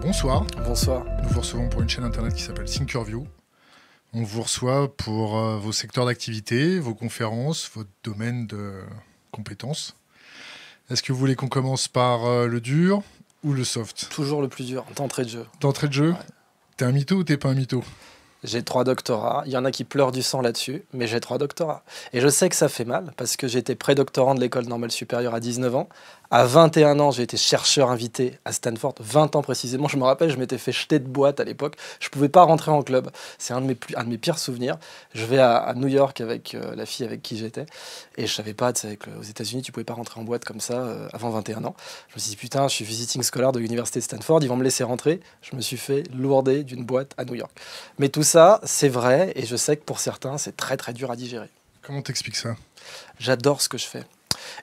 bonsoir. Bonsoir. Nous vous recevons pour une chaîne internet qui s'appelle Thinkerview. On vous reçoit pour euh, vos secteurs d'activité, vos conférences, votre domaine de compétences. Est-ce que vous voulez qu'on commence par euh, le dur ou le soft Toujours le plus dur, d'entrée de jeu. D'entrée de jeu T'es un mytho ou t'es pas un mytho j'ai trois doctorats. Il y en a qui pleurent du sang là-dessus, mais j'ai trois doctorats. Et je sais que ça fait mal parce que j'étais pré-doctorant de l'école normale supérieure à 19 ans. À 21 ans, j'ai été chercheur invité à Stanford, 20 ans précisément. Je me rappelle, je m'étais fait jeter de boîte à l'époque. Je ne pouvais pas rentrer en club. C'est un, de mes pires souvenirs. Je vais à, New York avec euh, la fille avec qui j'étais. Et je savais pas, aux États-Unis, tu pouvais pas rentrer en boîte comme ça euh, avant 21 ans. Je me suis dit, putain, je suis visiting scholar de l'université de Stanford, ils vont me laisser rentrer. Je me suis fait lourder d'une boîte à New York. Mais tout ça, c'est vrai. Et je sais que pour certains, c'est très, très dur à digérer. Comment t'expliques ça J'adore ce que je fais.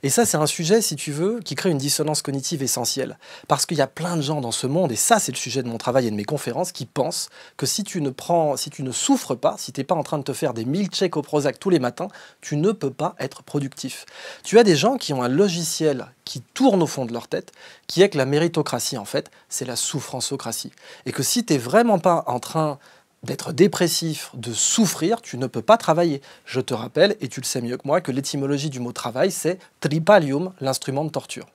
Et ça, c'est un sujet, si tu veux, qui crée une dissonance cognitive essentielle. Parce qu'il y a plein de gens dans ce monde, et ça, c'est le sujet de mon travail et de mes conférences, qui pensent que si tu ne prends, souffres pas, si tu n'es pas en train de te faire des mille checks au Prozac tous les matins, tu ne peux pas être productif. Tu as des gens qui ont un logiciel qui tourne au fond de leur tête, qui est que la méritocratie, en fait, c'est la souffranceocratie Et que si tu n'es vraiment pas en train d'être dépressif, de souffrir, tu ne peux pas travailler. Je te rappelle, et tu le sais mieux que moi, que l'étymologie du mot travail, c'est tripalium, l'instrument de torture.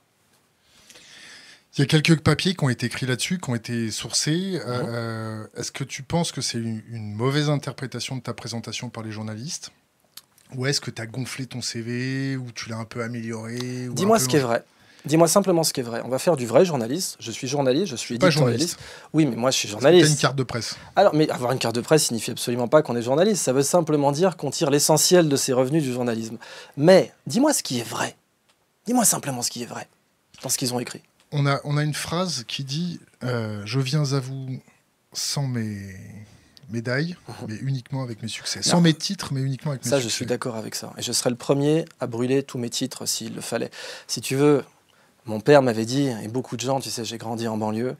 Il y a quelques papiers qui ont été écrits là-dessus, qui ont été sourcés. Euh, mhm. euh, est-ce que tu penses que c'est une, mauvaise interprétation de ta présentation par les journalistes ou est-ce que tu as gonflé ton CV ou tu l'as un peu amélioré Dis-moi ce qui est vrai. Dis-moi simplement ce qui est vrai. On va faire du vrai journaliste. Je suis journaliste, je suis journaliste. Oui, mais moi je suis journaliste. As une carte de presse. Alors, mais avoir une carte de presse signifie absolument pas qu'on est journaliste. Ça veut simplement dire qu'on tire l'essentiel de ses revenus du journalisme. Mais dis-moi ce qui est vrai. Dis-moi simplement ce qui est vrai dans ce qu'ils ont écrit. On a, on a une phrase qui dit euh, Je viens à vous sans mes médailles, mhm. mais uniquement avec mes succès. Sans mes titres, mais uniquement avec mes succès. Ça, je suis d'accord avec ça. Et je serais le premier à brûler tous mes titres s'il le fallait. Si tu veux, mon père m'avait dit, et beaucoup de gens, tu sais, j'ai grandi en banlieue.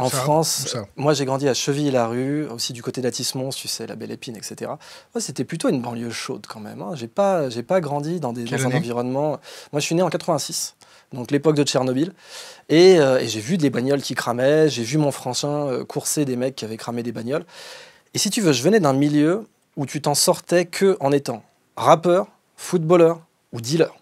En France, moi j'ai grandi à cheville la rue aussi du côté d'Atis-Mons, tu sais, la Belle Épine, etc. Moi c'était plutôt une banlieue chaude quand même. Hein. J'ai pas, j'ai pas grandi dans, des, environnements... un environnement. Moi je suis né en 86, donc l'époque de Tchernobyl. Euh, et, j'ai vu des bagnoles qui cramaient, j'ai vu mon Franchin euh, courser des mecs qui avaient cramé des bagnoles. Et si tu veux, je venais d'un milieu où tu t'en sortais que en étant rappeur, footballeur ou dealer.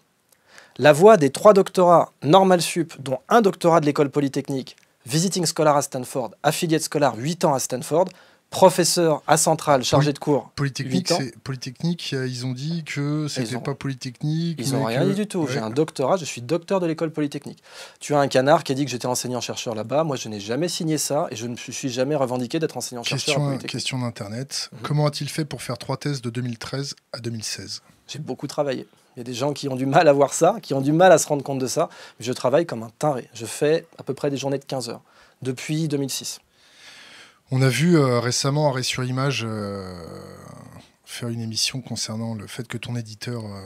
La voix des trois doctorats normal sup, dont un doctorat de l'école polytechnique, visiting scholar à Stanford, affiliate scholar 8 ans à Stanford, professeur à Centrale, chargé de cours. Polytechnique, Polytechnique euh, ils ont dit que c'était pas Polytechnique. Ils n'ont rien dit du tout. J'ai un doctorat, je suis docteur de l'école Polytechnique. Tu as un canard qui a dit que j'étais enseignant-chercheur là-bas. Moi, je n'ai jamais signé ça et je ne me suis jamais revendiqué d'être enseignant-chercheur. Question, question d'Internet. Mhm. Comment a-t-il fait pour faire trois thèses de 2013 à 2016 j'ai beaucoup travaillé. Il y a des gens qui ont du mal à voir ça, qui ont du mal à se rendre compte de ça. je travaille comme un taré. Je fais à peu près des journées de 15 heures depuis 2006. On a vu euh, récemment Arrêt sur Image euh, faire une émission concernant le fait que ton éditeur euh,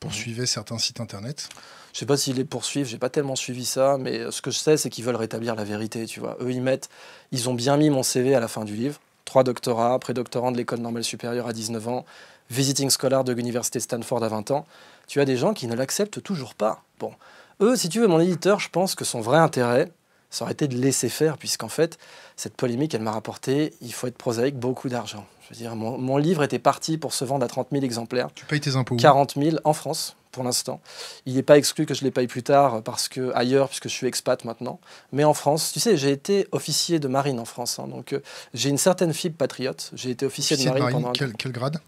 poursuivait mhm. certains sites internet. Je sais pas s'ils les poursuivent, j'ai pas tellement suivi ça, mais ce que je sais, c'est qu'ils veulent rétablir la vérité, tu vois. Eux, ils mettent, ils ont bien mis mon CV à la fin du livre, trois doctorats, pré-doctorant de l'école normale supérieure à 19 ans, visiting scholar de l'université Stanford à 20 ans, tu as des gens qui ne l'acceptent toujours pas. Bon, eux, si tu veux, mon éditeur, je pense que son vrai intérêt, ça aurait été de laisser faire, puisqu'en fait, cette polémique, elle m'a rapporté, il faut être prosaïque, beaucoup d'argent. Je veux dire, mon, livre était parti pour se vendre à 30 000 exemplaires. Tu payes tes impôts 40 000 en France, pour l'instant. Il n'est pas exclu que je les paye plus tard, euh, parce que ailleurs, puisque je suis expat maintenant. Mais en France, tu sais, j'ai été officier de marine en France, hein, donc euh, j'ai une certaine fibre patriote. J'ai été officier, de, marine de marine, pendant... quel grade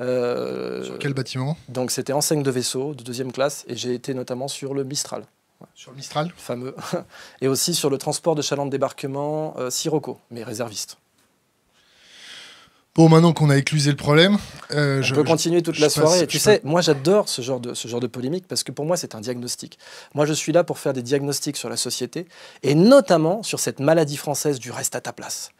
euh, sur quel bâtiment Donc c'était enseigne de vaisseau de deuxième classe et j'ai été notamment sur le Mistral. Sur le Mistral Fameux. Et aussi sur le transport de chaland de débarquement euh, Sirocco, mais réserviste. Bon, maintenant qu'on a éclusé le problème, euh, je peux continuer toute la soirée. tu sais, moi j'adore ce genre de ce genre de polémique parce que pour moi c'est un diagnostic. Moi je suis là pour faire des diagnostics sur la société et notamment sur cette maladie française du reste à ta place.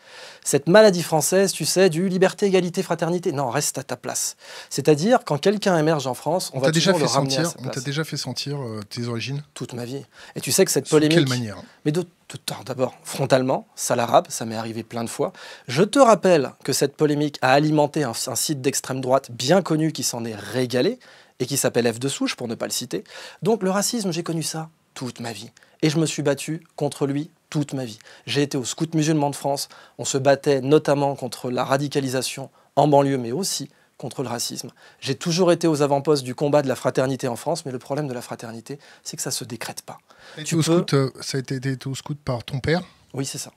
Cette maladie française, tu sais, du liberté, égalité, fraternité. Non, reste à ta place. C'est-à-dire, quand quelqu'un émerge en France, on, va déjà le ramener sentir, On t'a déjà fait sentir euh, tes origines Toute ma vie. Et tu sais que cette polémique... De quelle manière Mais de tout temps, d'abord, frontalement, ça l'arabe, ça m'est arrivé plein de fois. Je te rappelle que cette polémique a alimenté un, site d'extrême droite bien connu qui s'en est régalé et qui s'appelle F de souche, pour ne pas le citer. Donc le racisme, j'ai connu ça toute ma vie. Et je me suis battu contre lui toute ma vie. J'ai été au Scout musulman de France. On se battait notamment contre la radicalisation en banlieue, mais aussi contre le racisme. J'ai toujours été aux avant-postes du combat de la fraternité en France, mais le problème de la fraternité, c'est que ça ne se décrète pas. tu euh, ça a été, au scout par ton père Oui, c'est ça.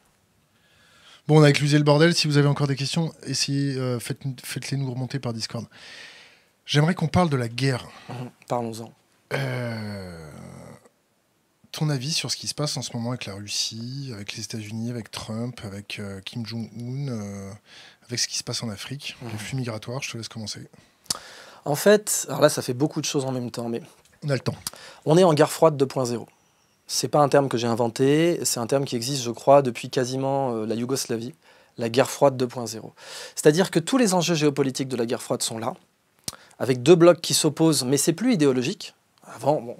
Bon, on a éclusé le bordel. Si vous avez encore des questions, euh, faites-les nous remonter par Discord. J'aimerais qu'on parle de la guerre. Mhm, parlons-en. Euh ton avis sur ce qui se passe en ce moment avec la Russie, avec les États-Unis, avec Trump, avec euh, Kim Jong-un, euh, avec ce qui se passe en Afrique, les mhm. flux migratoires. Je te laisse commencer. En fait, alors là, ça fait beaucoup de choses en même temps, mais. On a le temps. On est en guerre froide 2.0. C'est pas un terme que j'ai inventé, c'est un terme qui existe, je crois, depuis quasiment euh, la Yougoslavie, la guerre froide 2.0. C'est-à-dire que tous les enjeux géopolitiques de la guerre froide sont là, avec deux blocs qui s'opposent, mais c'est plus idéologique, avant,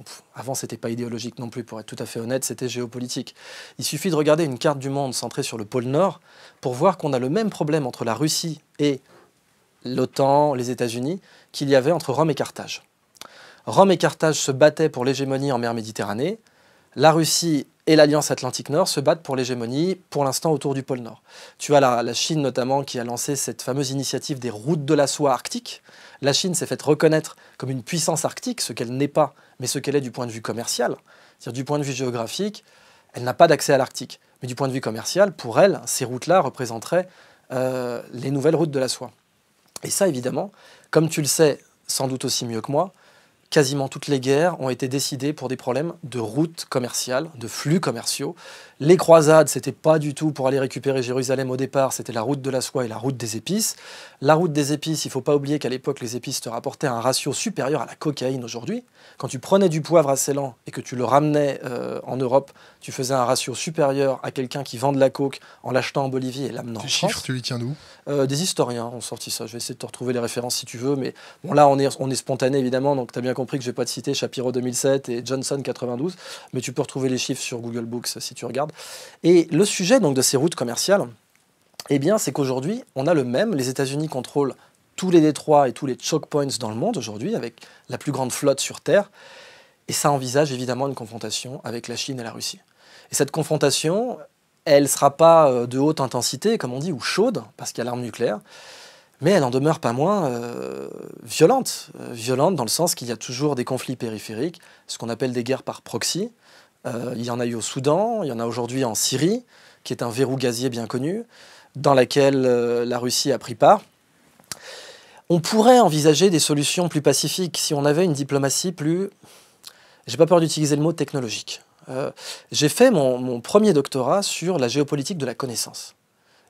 ce n'était pas idéologique non plus, pour être tout à fait honnête, c'était géopolitique. Il suffit de regarder une carte du monde centrée sur le pôle Nord pour voir qu'on a le même problème entre la Russie et l'OTAN, les États-Unis, qu'il y avait entre Rome et Carthage. Rome et Carthage se battaient pour l'hégémonie en mer Méditerranée. La Russie et l'Alliance Atlantique Nord se battent pour l'hégémonie, pour l'instant, autour du pôle Nord. Tu as la, Chine notamment qui a lancé cette fameuse initiative des routes de la soie arctique. La Chine s'est faite reconnaître comme une puissance arctique, ce qu'elle n'est pas, mais ce qu'elle est du point de vue commercial. cest du point de vue géographique, elle n'a pas d'accès à l'Arctique. Mais du point de vue commercial, pour elle, ces routes-là représenteraient euh, les nouvelles routes de la soie. Et ça, évidemment, comme tu le sais sans doute aussi mieux que moi, quasiment toutes les guerres ont été décidées pour des problèmes de routes commerciales, de flux commerciaux. Les croisades, c'était pas du tout pour aller récupérer Jérusalem au départ, c'était la route de la soie et la route des épices. La route des épices, il faut pas oublier qu'à l'époque, les épices te rapportaient un ratio supérieur à la cocaïne aujourd'hui. Quand tu prenais du poivre à Ceylan et que tu le ramenais euh, en Europe, tu faisais un ratio supérieur à quelqu'un qui vend de la coke en l'achetant en Bolivie et l'amenant en France. chiffres, tu les tiens d'où euh, Des historiens ont sorti ça. Je vais essayer de te retrouver les références si tu veux, mais bon là, on est, on est spontané évidemment, donc tu as bien compris compris que je vais pas te citer Shapiro 2007 et Johnson 92, mais tu peux retrouver les chiffres sur Google Books si tu regardes. Et le sujet donc de ces routes commerciales, eh bien, c'est qu'aujourd'hui, on a le même. Les États-Unis contrôlent tous les détroits et tous les choke points dans le monde aujourd'hui, avec la plus grande flotte sur Terre. Et ça envisage évidemment une confrontation avec la Chine et la Russie. Et cette confrontation, elle ne sera pas euh, de haute intensité, comme on dit, ou chaude, parce qu'il y a l'arme nucléaire. Mais elle en demeure pas moins euh, violente. Euh, violente dans le sens qu'il y a toujours des conflits périphériques, ce qu'on appelle des guerres par proxy. Euh, il y en a eu au Soudan, il y en a aujourd'hui en Syrie, qui est un verrou gazier bien connu, dans laquelle la Russie a pris part. On pourrait envisager des solutions plus pacifiques si on avait une diplomatie plus... J'ai pas peur d'utiliser le mot technologique. J'ai fait mon premier doctorat sur la géopolitique de la connaissance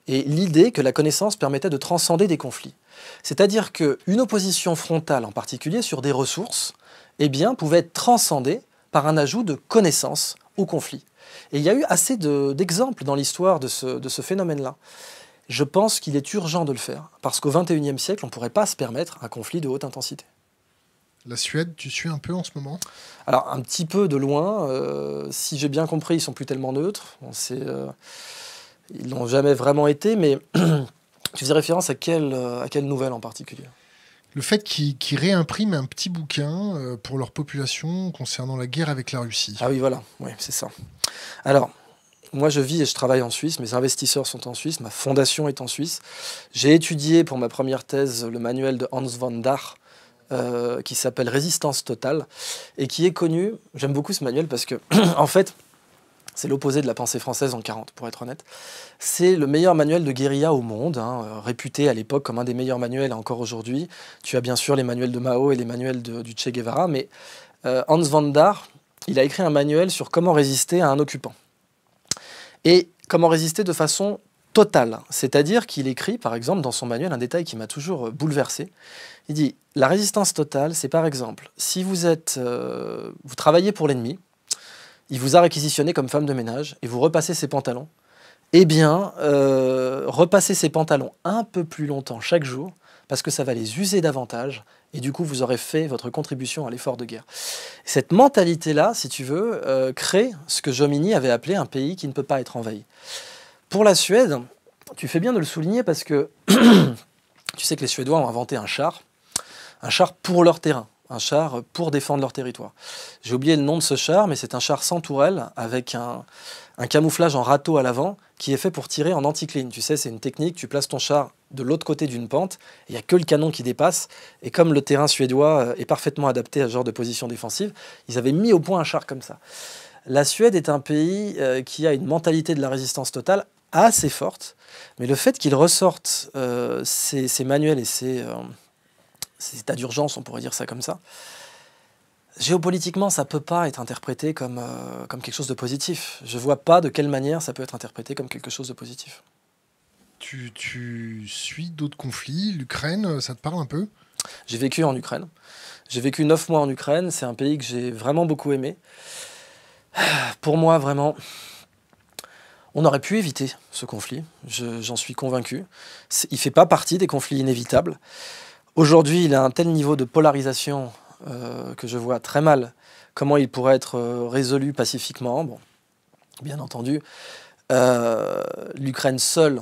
et l'idée que la connaissance permettait de transcender des conflits. C'est-à-dire une opposition frontale, en particulier sur des ressources, eh bien, pouvait être transcendée par un ajout de connaissance au conflit. Et il y a eu assez d'exemples dans l'histoire de ce, phénomène-là. Je pense qu'il est urgent de le faire, parce qu'au XXIe siècle, on ne pourrait pas se permettre un conflit de haute intensité. La Suède, tu suis un peu en ce moment Alors, un petit peu de loin. Euh, si j'ai bien compris, ils sont plus tellement neutres. On euh, ils l'ont jamais vraiment été, mais tu faisais référence à quelle, euh, à quelle nouvelle en particulier le fait qu'ils réimpriment un petit bouquin euh, pour leur population concernant la guerre avec la Russie. Ah oui, voilà, oui, c'est ça. Alors, moi je vis et je travaille en Suisse, mes investisseurs sont en Suisse, ma fondation est en Suisse. J'ai étudié pour ma première thèse le manuel de Hans von Dach, euh, qui s'appelle Résistance totale, et qui est connu, j'aime beaucoup ce manuel parce que, en fait, c'est l'opposé de la pensée française en 40, pour être honnête. C'est le meilleur manuel de guérilla au monde, hein, euh, réputé à l'époque comme un des meilleurs manuels encore aujourd'hui. Tu as bien sûr les manuels de Mao et les manuels de, du Che Guevara, mais euh, Hans van Daar, il a écrit un manuel sur comment résister à un occupant. Et comment résister de façon totale. C'est-à-dire qu'il écrit, par exemple, dans son manuel, un détail qui m'a toujours euh, bouleversé. Il dit La résistance totale, c'est par exemple, si vous êtes. vous travaillez pour l'ennemi, il vous a réquisitionné comme femme de ménage et vous repassez ses pantalons, eh bien, euh, repassez ses pantalons un peu plus longtemps chaque jour parce que ça va les user davantage et du coup, vous aurez fait votre contribution à l'effort de guerre. Cette mentalité-là, si tu veux, euh, crée ce que Jomini avait appelé un pays qui ne peut pas être envahi. Pour la Suède, tu fais bien de le souligner parce que tu sais que les Suédois ont inventé un char, un char pour leur terrain un char pour défendre leur territoire. J'ai oublié le nom de ce char, mais c'est un char sans tourelle avec un, camouflage en râteau à l'avant qui est fait pour tirer en anticline. Tu sais, c'est une technique, tu places ton char de l'autre côté d'une pente, il n'y a que le canon qui dépasse, et comme le terrain suédois euh, est parfaitement adapté à ce genre de position défensive, ils avaient mis au point un char comme ça. La Suède est un pays euh, qui a une mentalité de la résistance totale assez forte, mais le fait qu'ils ressortent euh, ces, manuels et ces ces états d'urgence, on pourrait dire ça comme ça. Géopolitiquement, ça ne peut pas être interprété comme, euh, comme quelque chose de positif. Je ne vois pas de quelle manière ça peut être interprété comme quelque chose de positif. Tu, suis d'autres conflits L'Ukraine, ça te parle un peu J'ai vécu en Ukraine. J'ai vécu neuf mois en Ukraine. C'est un pays que j'ai vraiment beaucoup aimé. Pour moi, vraiment, on aurait pu éviter ce conflit. J'en suis convaincu. Il ne fait pas partie des conflits inévitables. Aujourd'hui, il a un tel niveau de polarisation euh, que je vois très mal comment il pourrait être euh, résolu pacifiquement. bien entendu, euh, l'Ukraine seule ne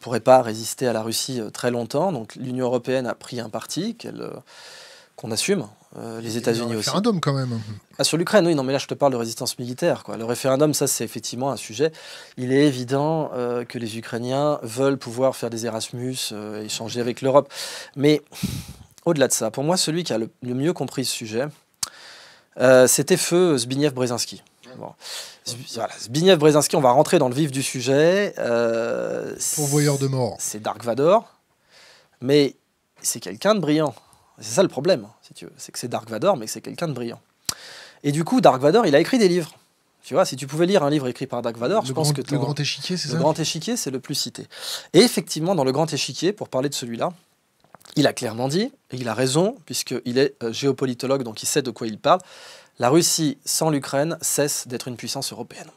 pourrait pas résister à la Russie très longtemps. Donc l'Union européenne a pris un parti qu'on assume euh, les États-Unis aussi. Référendum quand même. Ah, sur l'Ukraine, oui, non, mais là je te parle de résistance militaire. Quoi. Le référendum, ça c'est effectivement un sujet. Il est évident euh, que les Ukrainiens veulent pouvoir faire des Erasmus, euh, échanger avec l'Europe. Mais au-delà de ça, pour moi, celui qui a le, mieux compris ce sujet, c'était feu Zbigniew Brzezinski. Zbigniew Brzezinski, on va rentrer dans le vif du sujet. Pourvoyeur de mort. C'est Dark Vador, mais c'est quelqu'un de brillant. C'est ça le problème, hein, C'est que c'est Dark Vador, mais c'est quelqu'un de brillant. Et du coup, Dark Vador, il a écrit des livres. Tu vois, si tu pouvais lire un livre écrit par Dark Vador, je pense que le grand échiquier, c'est ça. Le grand échiquier, c'est le plus cité. Et effectivement, dans le grand échiquier, pour parler de celui-là, il a clairement dit, et il a raison, puisqu'il est euh, géopolitologue, donc il sait de quoi il parle, la Russie sans l'Ukraine cesse d'être une puissance européenne.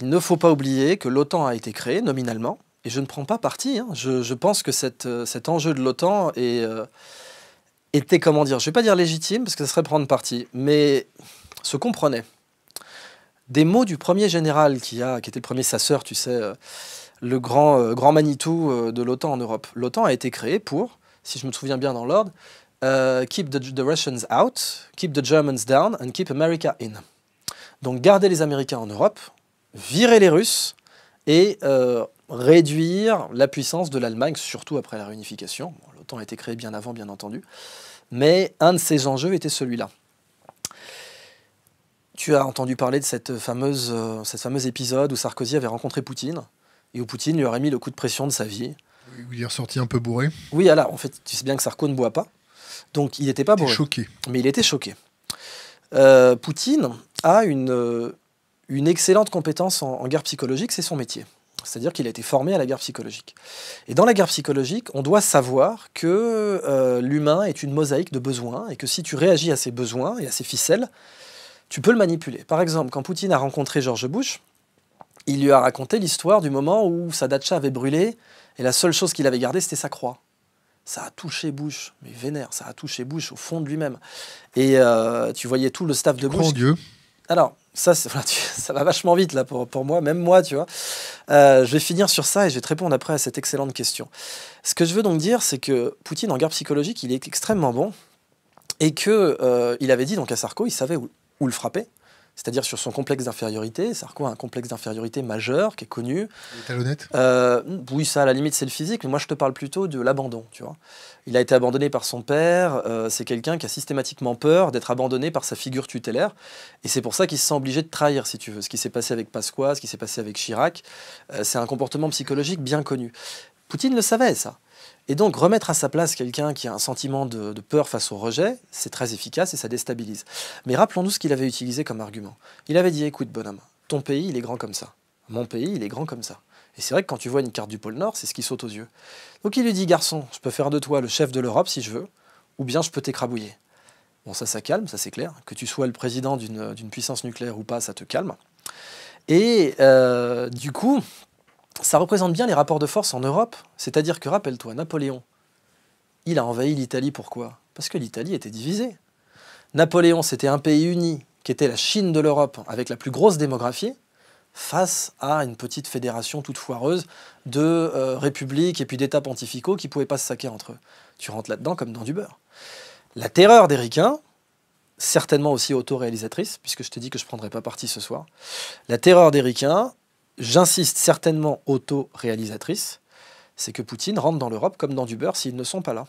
Il ne faut pas oublier que l'OTAN a été créée nominalement, et je ne prends pas parti. Hein. Je, pense que cette, euh, cet enjeu de l'OTAN euh, était, comment dire, je ne vais pas dire légitime, parce que ce serait prendre parti, mais se comprenait. Des mots du premier général qui, a, qui était le premier sasseur, tu sais, euh, le grand, grand Manitou de l'OTAN en Europe. L'OTAN a été créée pour, si je me souviens bien dans l'ordre, Keep the, Russians out, keep the Germans down, and keep America in. Donc garder les Américains en Europe, virer les Russes, et réduire la puissance de l'Allemagne, surtout après la réunification. L'OTAN a été créé bien avant, bien entendu. Mais un de ses enjeux était celui-là. Tu as entendu parler de cette fameuse, euh, fameuse épisode où Sarkozy avait rencontré Poutine et où Poutine lui aurait mis le coup de pression de sa vie. il est ressorti un peu bourré. Oui, alors en fait, tu sais bien que Sarko ne boit pas. Donc il n'était pas bourré. choqué. Mais il était choqué. Euh, Poutine a une, euh, excellente compétence en guerre psychologique, c'est son métier. C'est-à-dire qu'il a été formé à la guerre psychologique. Et dans la guerre psychologique, on doit savoir que euh, l'humain est une mosaïque de besoins et que si tu réagis à ses besoins et à ses ficelles, tu peux le manipuler. Par exemple, quand Poutine a rencontré George Bush, il lui a raconté l'histoire du moment où sa datcha avait brûlé et la seule chose qu'il avait gardée, c'était sa croix. Ça a touché Bush, mais vénère, ça a touché Bush au fond de lui-même. Et euh, tu voyais tout le staff de Bush. Dieu. Alors, ça, ça va vachement vite là pour, moi, même moi, tu vois. Euh, je vais finir sur ça et je vais te répondre après à cette excellente question. Ce que je veux donc dire, c'est que Poutine, en guerre psychologique, il est extrêmement bon et que euh, il avait dit donc à Sarko, il savait où le frapper, c'est-à-dire sur son complexe d'infériorité. Sarko a un complexe d'infériorité majeur qui est connu. Talonnette euh, Oui, ça, à la limite, c'est le physique, mais moi, je te parle plutôt de l'abandon, tu vois. Il a été abandonné par son père, euh, c'est quelqu'un qui a systématiquement peur d'être abandonné par sa figure tutélaire, et c'est pour ça qu'il se sent obligé de trahir, si tu veux. Ce qui s'est passé avec Pasqua, ce qui s'est passé avec Chirac, euh, c'est un comportement psychologique bien connu. Poutine le savait, ça. Et donc remettre à sa place quelqu'un qui a un sentiment de, peur face au rejet, c'est très efficace et ça déstabilise. Mais rappelons-nous ce qu'il avait utilisé comme argument. Il avait dit, écoute bonhomme, ton pays, il est grand comme ça. Mon pays, il est grand comme ça. Et c'est vrai que quand tu vois une carte du pôle Nord, c'est ce qui saute aux yeux. Donc il lui dit, garçon, je peux faire de toi le chef de l'Europe si je veux, ou bien je peux t'écrabouiller. Bon, ça, ça calme, ça c'est clair. Que tu sois le président d'une puissance nucléaire ou pas, ça te calme. Et euh, du coup, ça représente bien les rapports de force en Europe. C'est-à-dire que, rappelle-toi, Napoléon, il a envahi l'Italie pourquoi Parce que l'Italie était divisée. Napoléon, c'était un pays uni, qui était la Chine de l'Europe, avec la plus grosse démographie, face à une petite fédération toute foireuse de euh, républiques et puis d'États pontificaux qui ne pouvaient pas se saquer entre eux. Tu rentres là-dedans comme dans du beurre. La terreur des certainement aussi autoréalisatrice, puisque je te dis que je ne prendrais pas parti ce soir, la terreur des ricains, j'insiste certainement auto-réalisatrice, c'est que Poutine rentre dans l'Europe comme dans du beurre s'ils ne sont pas là.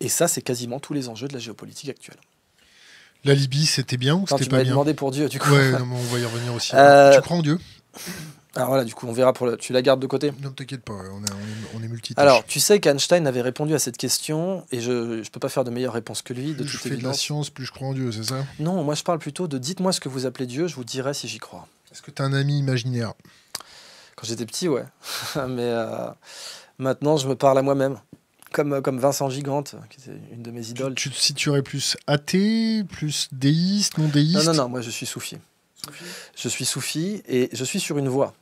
Et ça, c'est quasiment tous les enjeux de la géopolitique actuelle. La Libye, c'était bien ou c'était pas bien demandé pour Dieu, du coup. Ouais, on va y revenir aussi. Euh, tu Tu en Dieu Alors voilà, du coup, on verra pour Tu la gardes de côté Non, t'inquiète pas, on, est, multi. Alors, tu sais qu'Einstein avait répondu à cette question, et je ne peux pas faire de meilleure réponse que lui, de plus je fais de la science, plus je crois en Dieu, c'est ça Non, moi je parle plutôt de dites-moi ce que vous appelez Dieu, je vous dirai si j'y crois. Est-ce que tu as un ami imaginaire Quand j'étais petit, ouais. Mais euh, maintenant, je me parle à moi-même. Comme, euh, comme Vincent Gigante, qui était une de mes idoles. Tu, te situerais plus athée, plus déiste, non déiste Non, non, non, moi je suis soufi. Je suis soufi et je suis sur une voie.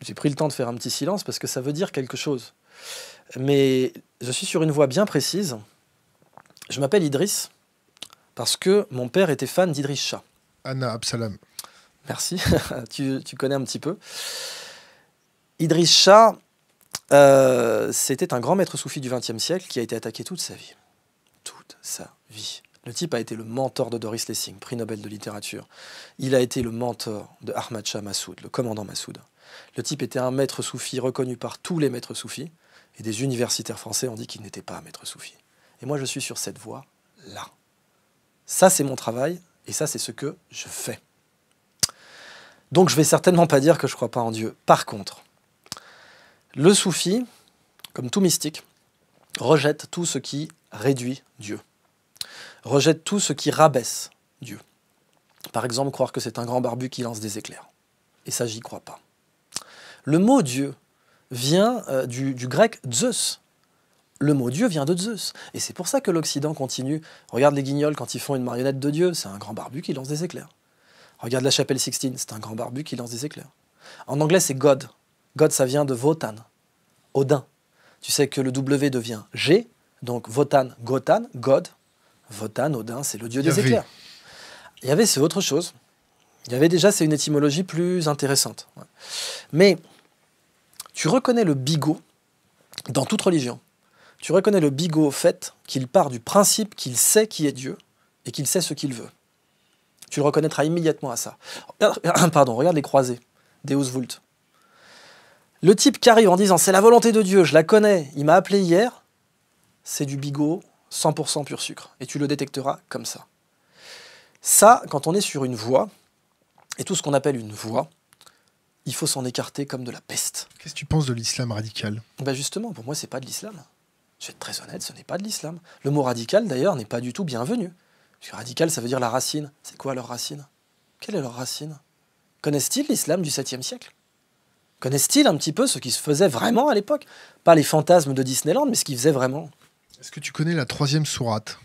J'ai pris le temps de faire un petit silence parce que ça veut dire quelque chose. Mais je suis sur une voie bien précise. Je m'appelle Idriss parce que mon père était fan d'Idriss Chat. Anna Absalam. Merci, tu, connais un petit peu. Idriss Shah, euh, c'était un grand maître soufi du XXe siècle qui a été attaqué toute sa vie. Toute sa vie. Le type a été le mentor de Doris Lessing, prix Nobel de littérature. Il a été le mentor de Ahmad Shah Massoud, le commandant Massoud. Le type était un maître soufi reconnu par tous les maîtres soufis, et des universitaires français ont dit qu'il n'était pas un maître soufi. Et moi, je suis sur cette voie-là. Ça, c'est mon travail, et ça, c'est ce que je fais. Donc je vais certainement pas dire que je crois pas en Dieu. Par contre, le soufi, comme tout mystique, rejette tout ce qui réduit Dieu, rejette tout ce qui rabaisse Dieu. Par exemple, croire que c'est un grand barbu qui lance des éclairs. Et ça, j'y crois pas. Le mot Dieu vient euh, du grec Zeus, le mot Dieu vient de Zeus. Et c'est pour ça que l'Occident continue. Regarde les guignols quand ils font une marionnette de Dieu, c'est un grand barbu qui lance des éclairs. Regarde la chapelle Sixtine, c'est un grand barbu qui lance des éclairs. En anglais, c'est God. God, ça vient de Votan, Odin. Tu sais que le W devient G, donc Votan, Gotan, God. Votan, Odin, c'est le dieu des éclairs. Il y avait, c'est autre chose. Il y avait déjà, c'est une étymologie plus intéressante. Mais tu reconnais le bigot dans toute religion tu reconnais le bigot au fait qu'il part du principe qu'il sait qui est Dieu et qu'il sait ce qu'il veut. Tu le reconnaîtras immédiatement à ça. Pardon, regarde les croisés, Deus Vult. Le type qui arrive en disant c'est la volonté de Dieu, je la connais, il m'a appelé hier, c'est du bigot 100% pur sucre. Et tu le détecteras comme ça. Ça, quand on est sur une voie, et tout ce qu'on appelle une voie, il faut s'en écarter comme de la peste. Qu'est-ce que tu penses de l'islam radical ben Justement, pour moi, c'est pas de l'islam. Je vais être très honnête, ce n'est pas de l'islam. Le mot radical, d'ailleurs, n'est pas du tout bienvenu. Parce que radical, ça veut dire la racine. C'est quoi leur racine Quelle est leur racine Connaissent-ils l'islam du 7e siècle Connaissent-ils un petit peu ce qui se faisait vraiment à l'époque Pas les fantasmes de Disneyland, mais ce qu'ils faisaient vraiment. Est-ce que tu connais la troisième sourate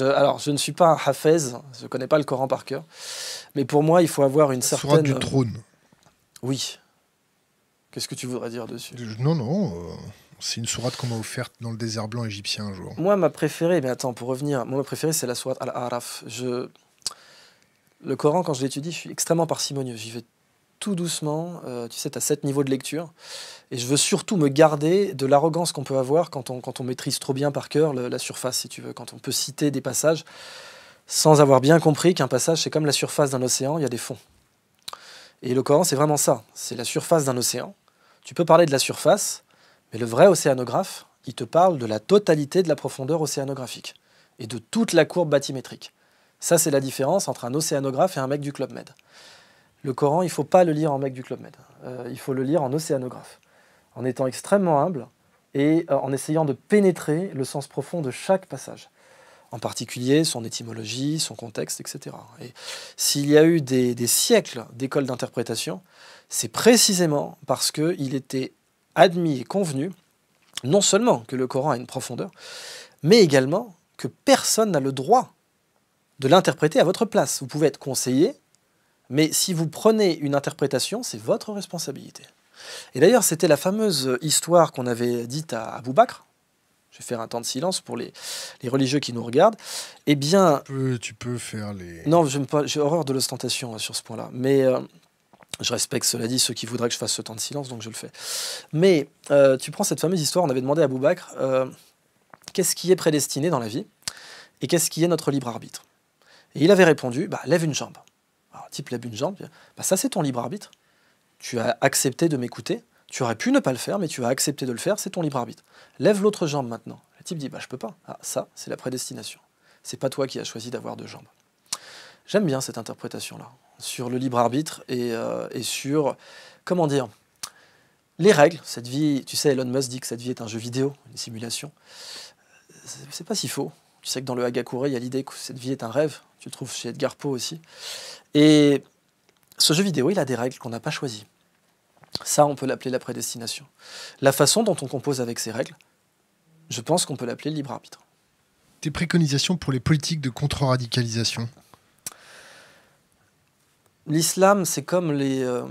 Alors, je ne suis pas un hafez, je ne connais pas le Coran par cœur. Mais pour moi, il faut avoir une la certaine... Sourate du euh, trône. Oui. Qu'est-ce que tu voudrais dire dessus Non, non. Euh, c'est une sourate qu'on m'a offerte dans le désert blanc égyptien un jour. Moi, ma préférée, mais attends, pour revenir, ma préférée, c'est la sourate Al-Araf. Je... Le Coran, quand je l'étudie, je suis extrêmement parcimonieux. J'y vais tout doucement. Euh, tu sais, tu as sept niveaux de lecture. Et je veux surtout me garder de l'arrogance qu'on peut avoir quand on, quand on maîtrise trop bien par cœur la surface, si tu veux, quand on peut citer des passages sans avoir bien compris qu'un passage, c'est comme la surface d'un océan, il y a des fonds. Et le Coran, c'est vraiment ça. C'est la surface d'un océan. Tu peux parler de la surface, mais le vrai océanographe, il te parle de la totalité de la profondeur océanographique et de toute la courbe bathymétrique. Ça, c'est la différence entre un océanographe et un mec du Club Med. Le Coran, il ne faut pas le lire en mec du Club Med. Euh, il faut le lire en océanographe, en étant extrêmement humble et euh, en essayant de pénétrer le sens profond de chaque passage en particulier son étymologie, son contexte, etc. Et s'il y a eu des, des siècles d'écoles d'interprétation, c'est précisément parce qu'il était admis et convenu non seulement que le Coran a une profondeur, mais également que personne n'a le droit de l'interpréter à votre place. Vous pouvez être conseillé, mais si vous prenez une interprétation, c'est votre responsabilité. Et d'ailleurs, c'était la fameuse histoire qu'on avait dite à Abou Bakr. Je vais faire un temps de silence pour les, religieux qui nous regardent. Eh bien... Tu peux, faire les... Non, j'ai horreur de l'ostentation hein, sur ce point-là. Mais euh, je respecte, cela dit, ceux qui voudraient que je fasse ce temps de silence, donc je le fais. Mais euh, tu prends cette fameuse histoire, on avait demandé à Boubacar euh, qu'est-ce qui est prédestiné dans la vie et qu'est-ce qui est notre libre arbitre. Et il avait répondu bah, lève une jambe. Alors, type lève une jambe, bah, ça c'est ton libre arbitre. Tu as accepté de m'écouter, tu aurais pu ne pas le faire, mais tu as accepté de le faire, c'est ton libre arbitre. Lève l'autre jambe maintenant. Le type dit bah, je peux pas. Ah, ça, c'est la prédestination. C'est pas toi qui as choisi d'avoir deux jambes. J'aime bien cette interprétation-là sur le libre arbitre euh, et, sur, comment dire, les règles. Cette vie, tu sais, Elon Musk dit que cette vie est un jeu vidéo, une simulation. C'est pas si faux. Tu sais que dans le Hagakure, il y a l'idée que cette vie est un rêve. Tu le trouves chez Edgar Poe aussi. Et ce jeu vidéo, il a des règles qu'on n'a pas choisies. Ça, on peut l'appeler la prédestination. La façon dont on compose avec ces règles, je pense qu'on peut l'appeler libre arbitre. Tes préconisations pour les politiques de contre-radicalisation l'islam, c'est comme les. Euh,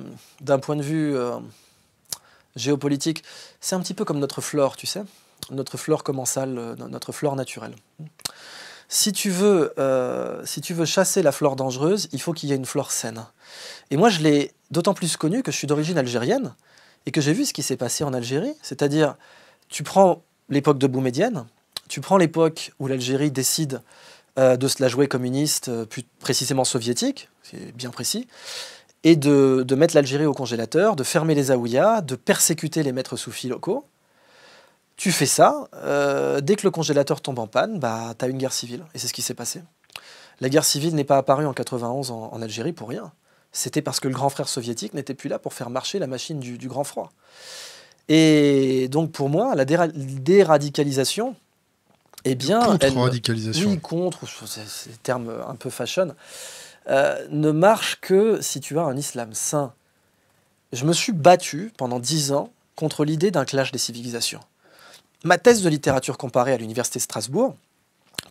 d'un point de vue euh, géopolitique, c'est un petit peu comme notre flore, tu sais, notre flore commensale, euh, notre flore naturelle. Si tu, veux, chasser la flore dangereuse, il faut qu'il y ait une flore saine. Et moi, je l'ai d'autant plus connu que je suis d'origine algérienne et que j'ai vu ce qui s'est passé en Algérie. C'est-à-dire, tu prends l'époque de Boumedienne, tu prends l'époque où l'Algérie décide euh, de se la jouer communiste, euh, plus précisément soviétique, c'est bien précis, et de, mettre l'Algérie au congélateur, de fermer les Aouïas, de persécuter les maîtres soufis locaux. Tu fais ça, euh, dès que le congélateur tombe en panne, bah, tu as une guerre civile, et c'est ce qui s'est passé. La guerre civile n'est pas apparue en 91 en, Algérie pour rien. C'était parce que le grand frère soviétique n'était plus là pour faire marcher la machine du, grand froid. Et donc pour moi, la déradicalisation, eh bien, contre-radicalisation. Oui, contre, ces termes un peu fashion, euh, ne marche que si tu as un islam sain. Je me suis battu pendant dix ans contre l'idée d'un clash des civilisations. Ma thèse de littérature comparée à l'université de Strasbourg,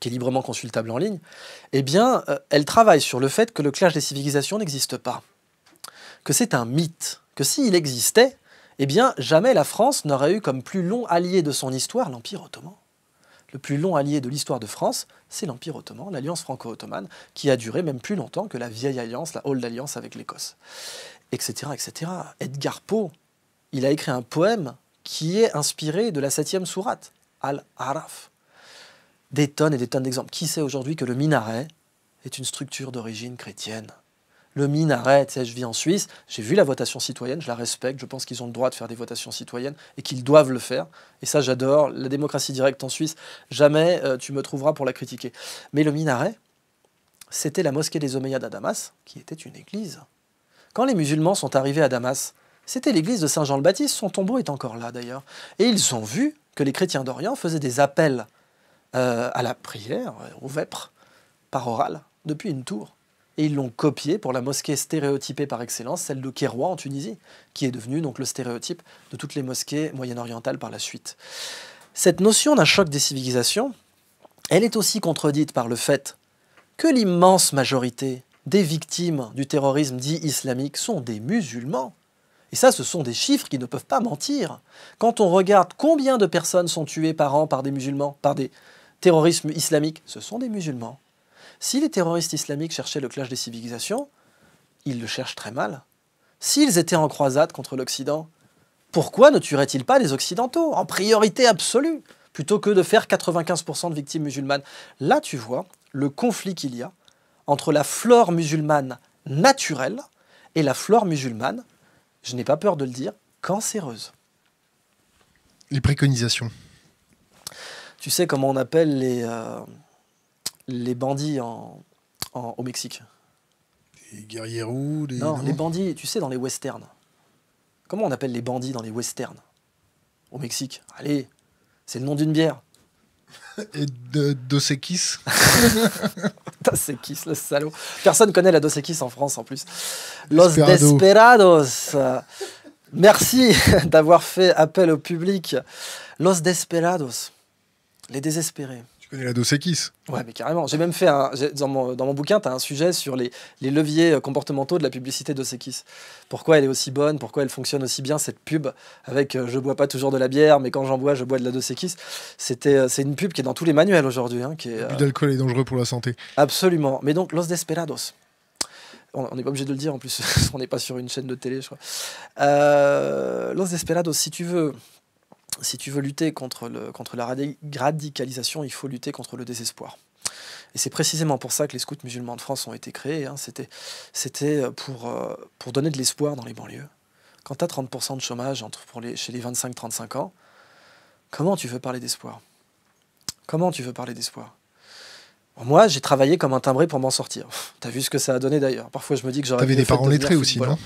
qui est librement consultable en ligne, eh bien, euh, elle travaille sur le fait que le clash des civilisations n'existe pas, que c'est un mythe, que s'il existait, eh bien, jamais la France n'aurait eu comme plus long allié de son histoire l'Empire ottoman le plus long allié de l'histoire de France, c'est l'Empire ottoman, l'alliance franco-ottomane, qui a duré même plus longtemps que la vieille alliance, la Old Alliance avec l'Écosse, etc., etc. Edgar Poe, il a écrit un poème qui est inspiré de la septième sourate, Al-Araf. Des tonnes et des tonnes d'exemples. Qui sait aujourd'hui que le minaret est une structure d'origine chrétienne le minaret, je vis en Suisse, j'ai vu la votation citoyenne, je la respecte, je pense qu'ils ont le droit de faire des votations citoyennes et qu'ils doivent le faire. Et ça, j'adore. La démocratie directe en Suisse, jamais euh, tu me trouveras pour la critiquer. Mais le minaret, c'était la mosquée des Omeyyades à Damas, qui était une église. Quand les musulmans sont arrivés à Damas, c'était l'église de Saint Jean le Baptiste, son tombeau est encore là d'ailleurs, et ils ont vu que les chrétiens d'Orient faisaient des appels euh, à la prière, euh, au vêpres, par oral, depuis une tour ils l'ont copié pour la mosquée stéréotypée par excellence, celle de Kairouan en Tunisie, qui est devenue donc le stéréotype de toutes les mosquées moyen-orientales par la suite. Cette notion d'un choc des civilisations, elle est aussi contredite par le fait que l'immense majorité des victimes du terrorisme dit islamique sont des musulmans. Et ça, ce sont des chiffres qui ne peuvent pas mentir. Quand on regarde combien de personnes sont tuées par an par des musulmans, par des terrorismes islamiques, ce sont des musulmans. Si les terroristes islamiques cherchaient le clash des civilisations, ils le cherchent très mal. S'ils étaient en croisade contre l'Occident, pourquoi ne tueraient-ils pas les Occidentaux en priorité absolue, plutôt que de faire 95% de victimes musulmanes Là, tu vois le conflit qu'il y a entre la flore musulmane naturelle et la flore musulmane, je n'ai pas peur de le dire, cancéreuse. Les préconisations. Tu sais comment on appelle les... Euh, les bandits en, au Mexique. Les guerriers roux Non, les bandits, tu sais, dans les westerns. Comment on appelle les bandits dans les westerns Au Mexique. Allez, c'est le nom d'une bière. Et de Dos le salaud. Personne connaît la Dos Equis en France en plus. Los Desperados. Merci d'avoir fait appel au public. Los Desperados. Les désespérés la Dos Ouais, mais carrément. J'ai même fait un. Dans mon, dans mon bouquin, tu as un sujet sur les, les, leviers euh, comportementaux de la publicité Dos Pourquoi elle est aussi bonne, pourquoi elle fonctionne aussi bien, cette pub avec euh, je bois pas toujours de la bière, mais quand j'en bois, je bois de la Dos C'était, euh, c'est une pub qui est dans tous les manuels aujourd'hui. Hein, d'alcool est dangereux pour la santé. Absolument. Mais donc, Los Desperados on n'est pas obligé de le dire en plus, on n'est pas sur une chaîne de télé, je crois. Los Desperados, si tu veux si tu veux lutter contre, contre la radicalisation, il faut lutter contre le désespoir. Et c'est précisément pour ça que les scouts musulmans de France ont été créés. Hein. C'était euh, euh, pour, donner de l'espoir dans les banlieues. Quand tu as 30% de chômage entre, chez les 25-35 ans, comment tu veux parler d'espoir Comment tu veux parler d'espoir moi, j'ai travaillé comme un timbré pour m'en sortir. T'as vu ce que ça a donné d'ailleurs. Parfois, je me dis que j'aurais. avais des parents lettrés aussi, non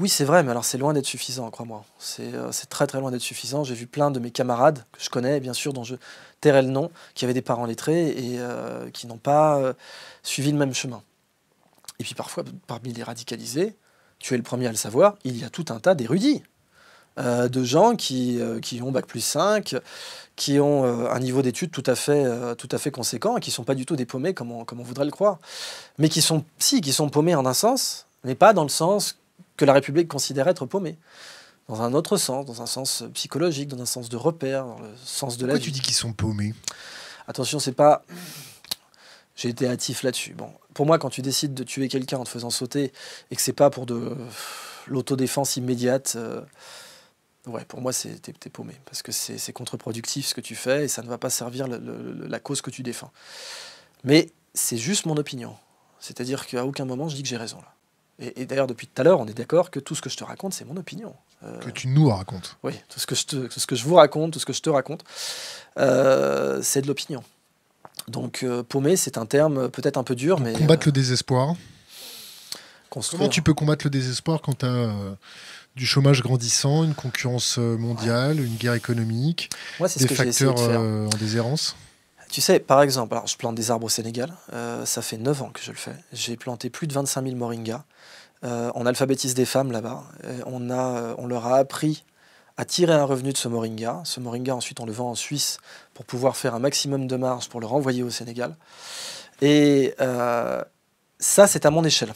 oui, c'est vrai, mais alors c'est loin d'être suffisant, crois-moi. Euh, c'est très très loin d'être suffisant. J'ai vu plein de mes camarades que je connais, bien sûr, dont je tairai le nom, qui avaient des parents lettrés et euh, qui n'ont pas euh, suivi le même chemin. Et puis parfois, parmi les radicalisés, tu es le premier à le savoir, il y a tout un tas d'érudits, de gens qui, qui, ont Bac plus 5, qui ont un niveau d'études tout, à fait, tout à fait conséquent et qui ne sont pas du tout des comme comme on voudrait le croire. Mais qui sont, si, qui sont paumés en un sens, mais pas dans le sens que la République considère être paumé dans un autre sens, dans un sens psychologique, dans un sens de repère, dans le sens de la tu dis qu'ils sont paumés Attention, c'est pas. J'ai été hâtif là-dessus. Bon, pour moi, quand tu décides de tuer quelqu'un en te faisant sauter et que c'est pas pour de l'autodéfense immédiate, euh, ouais, pour moi, c'est paumé parce que c'est, contre-productif ce que tu fais et ça ne va pas servir la cause que tu défends. Mais c'est juste mon opinion. C'est-à-dire qu'à aucun moment je dis que j'ai raison là. Et, d'ailleurs, depuis tout à l'heure, on est d'accord que tout ce que je te raconte, c'est mon opinion. Euh, que tu nous racontes. Oui, tout ce, que je ce que je vous raconte, tout ce que je te raconte, euh, c'est de l'opinion. Donc, euh, paumer, c'est un terme peut-être un peu dur, mais. Combattre le désespoir. Comment tu peux combattre le désespoir quand tu as du chômage grandissant, une concurrence mondiale, une guerre économique, des facteurs en déshérence tu sais, par exemple, alors je plante des arbres au Sénégal, euh, ça fait 9 ans que je le fais. J'ai planté plus de 25 000 moringas. on alphabétise des femmes là-bas. Euh, on, euh, on leur a appris à tirer un revenu de ce moringa. Ce moringa, ensuite, on le vend en Suisse pour pouvoir faire un maximum de marge pour le renvoyer au Sénégal. Et ça, c'est à mon échelle.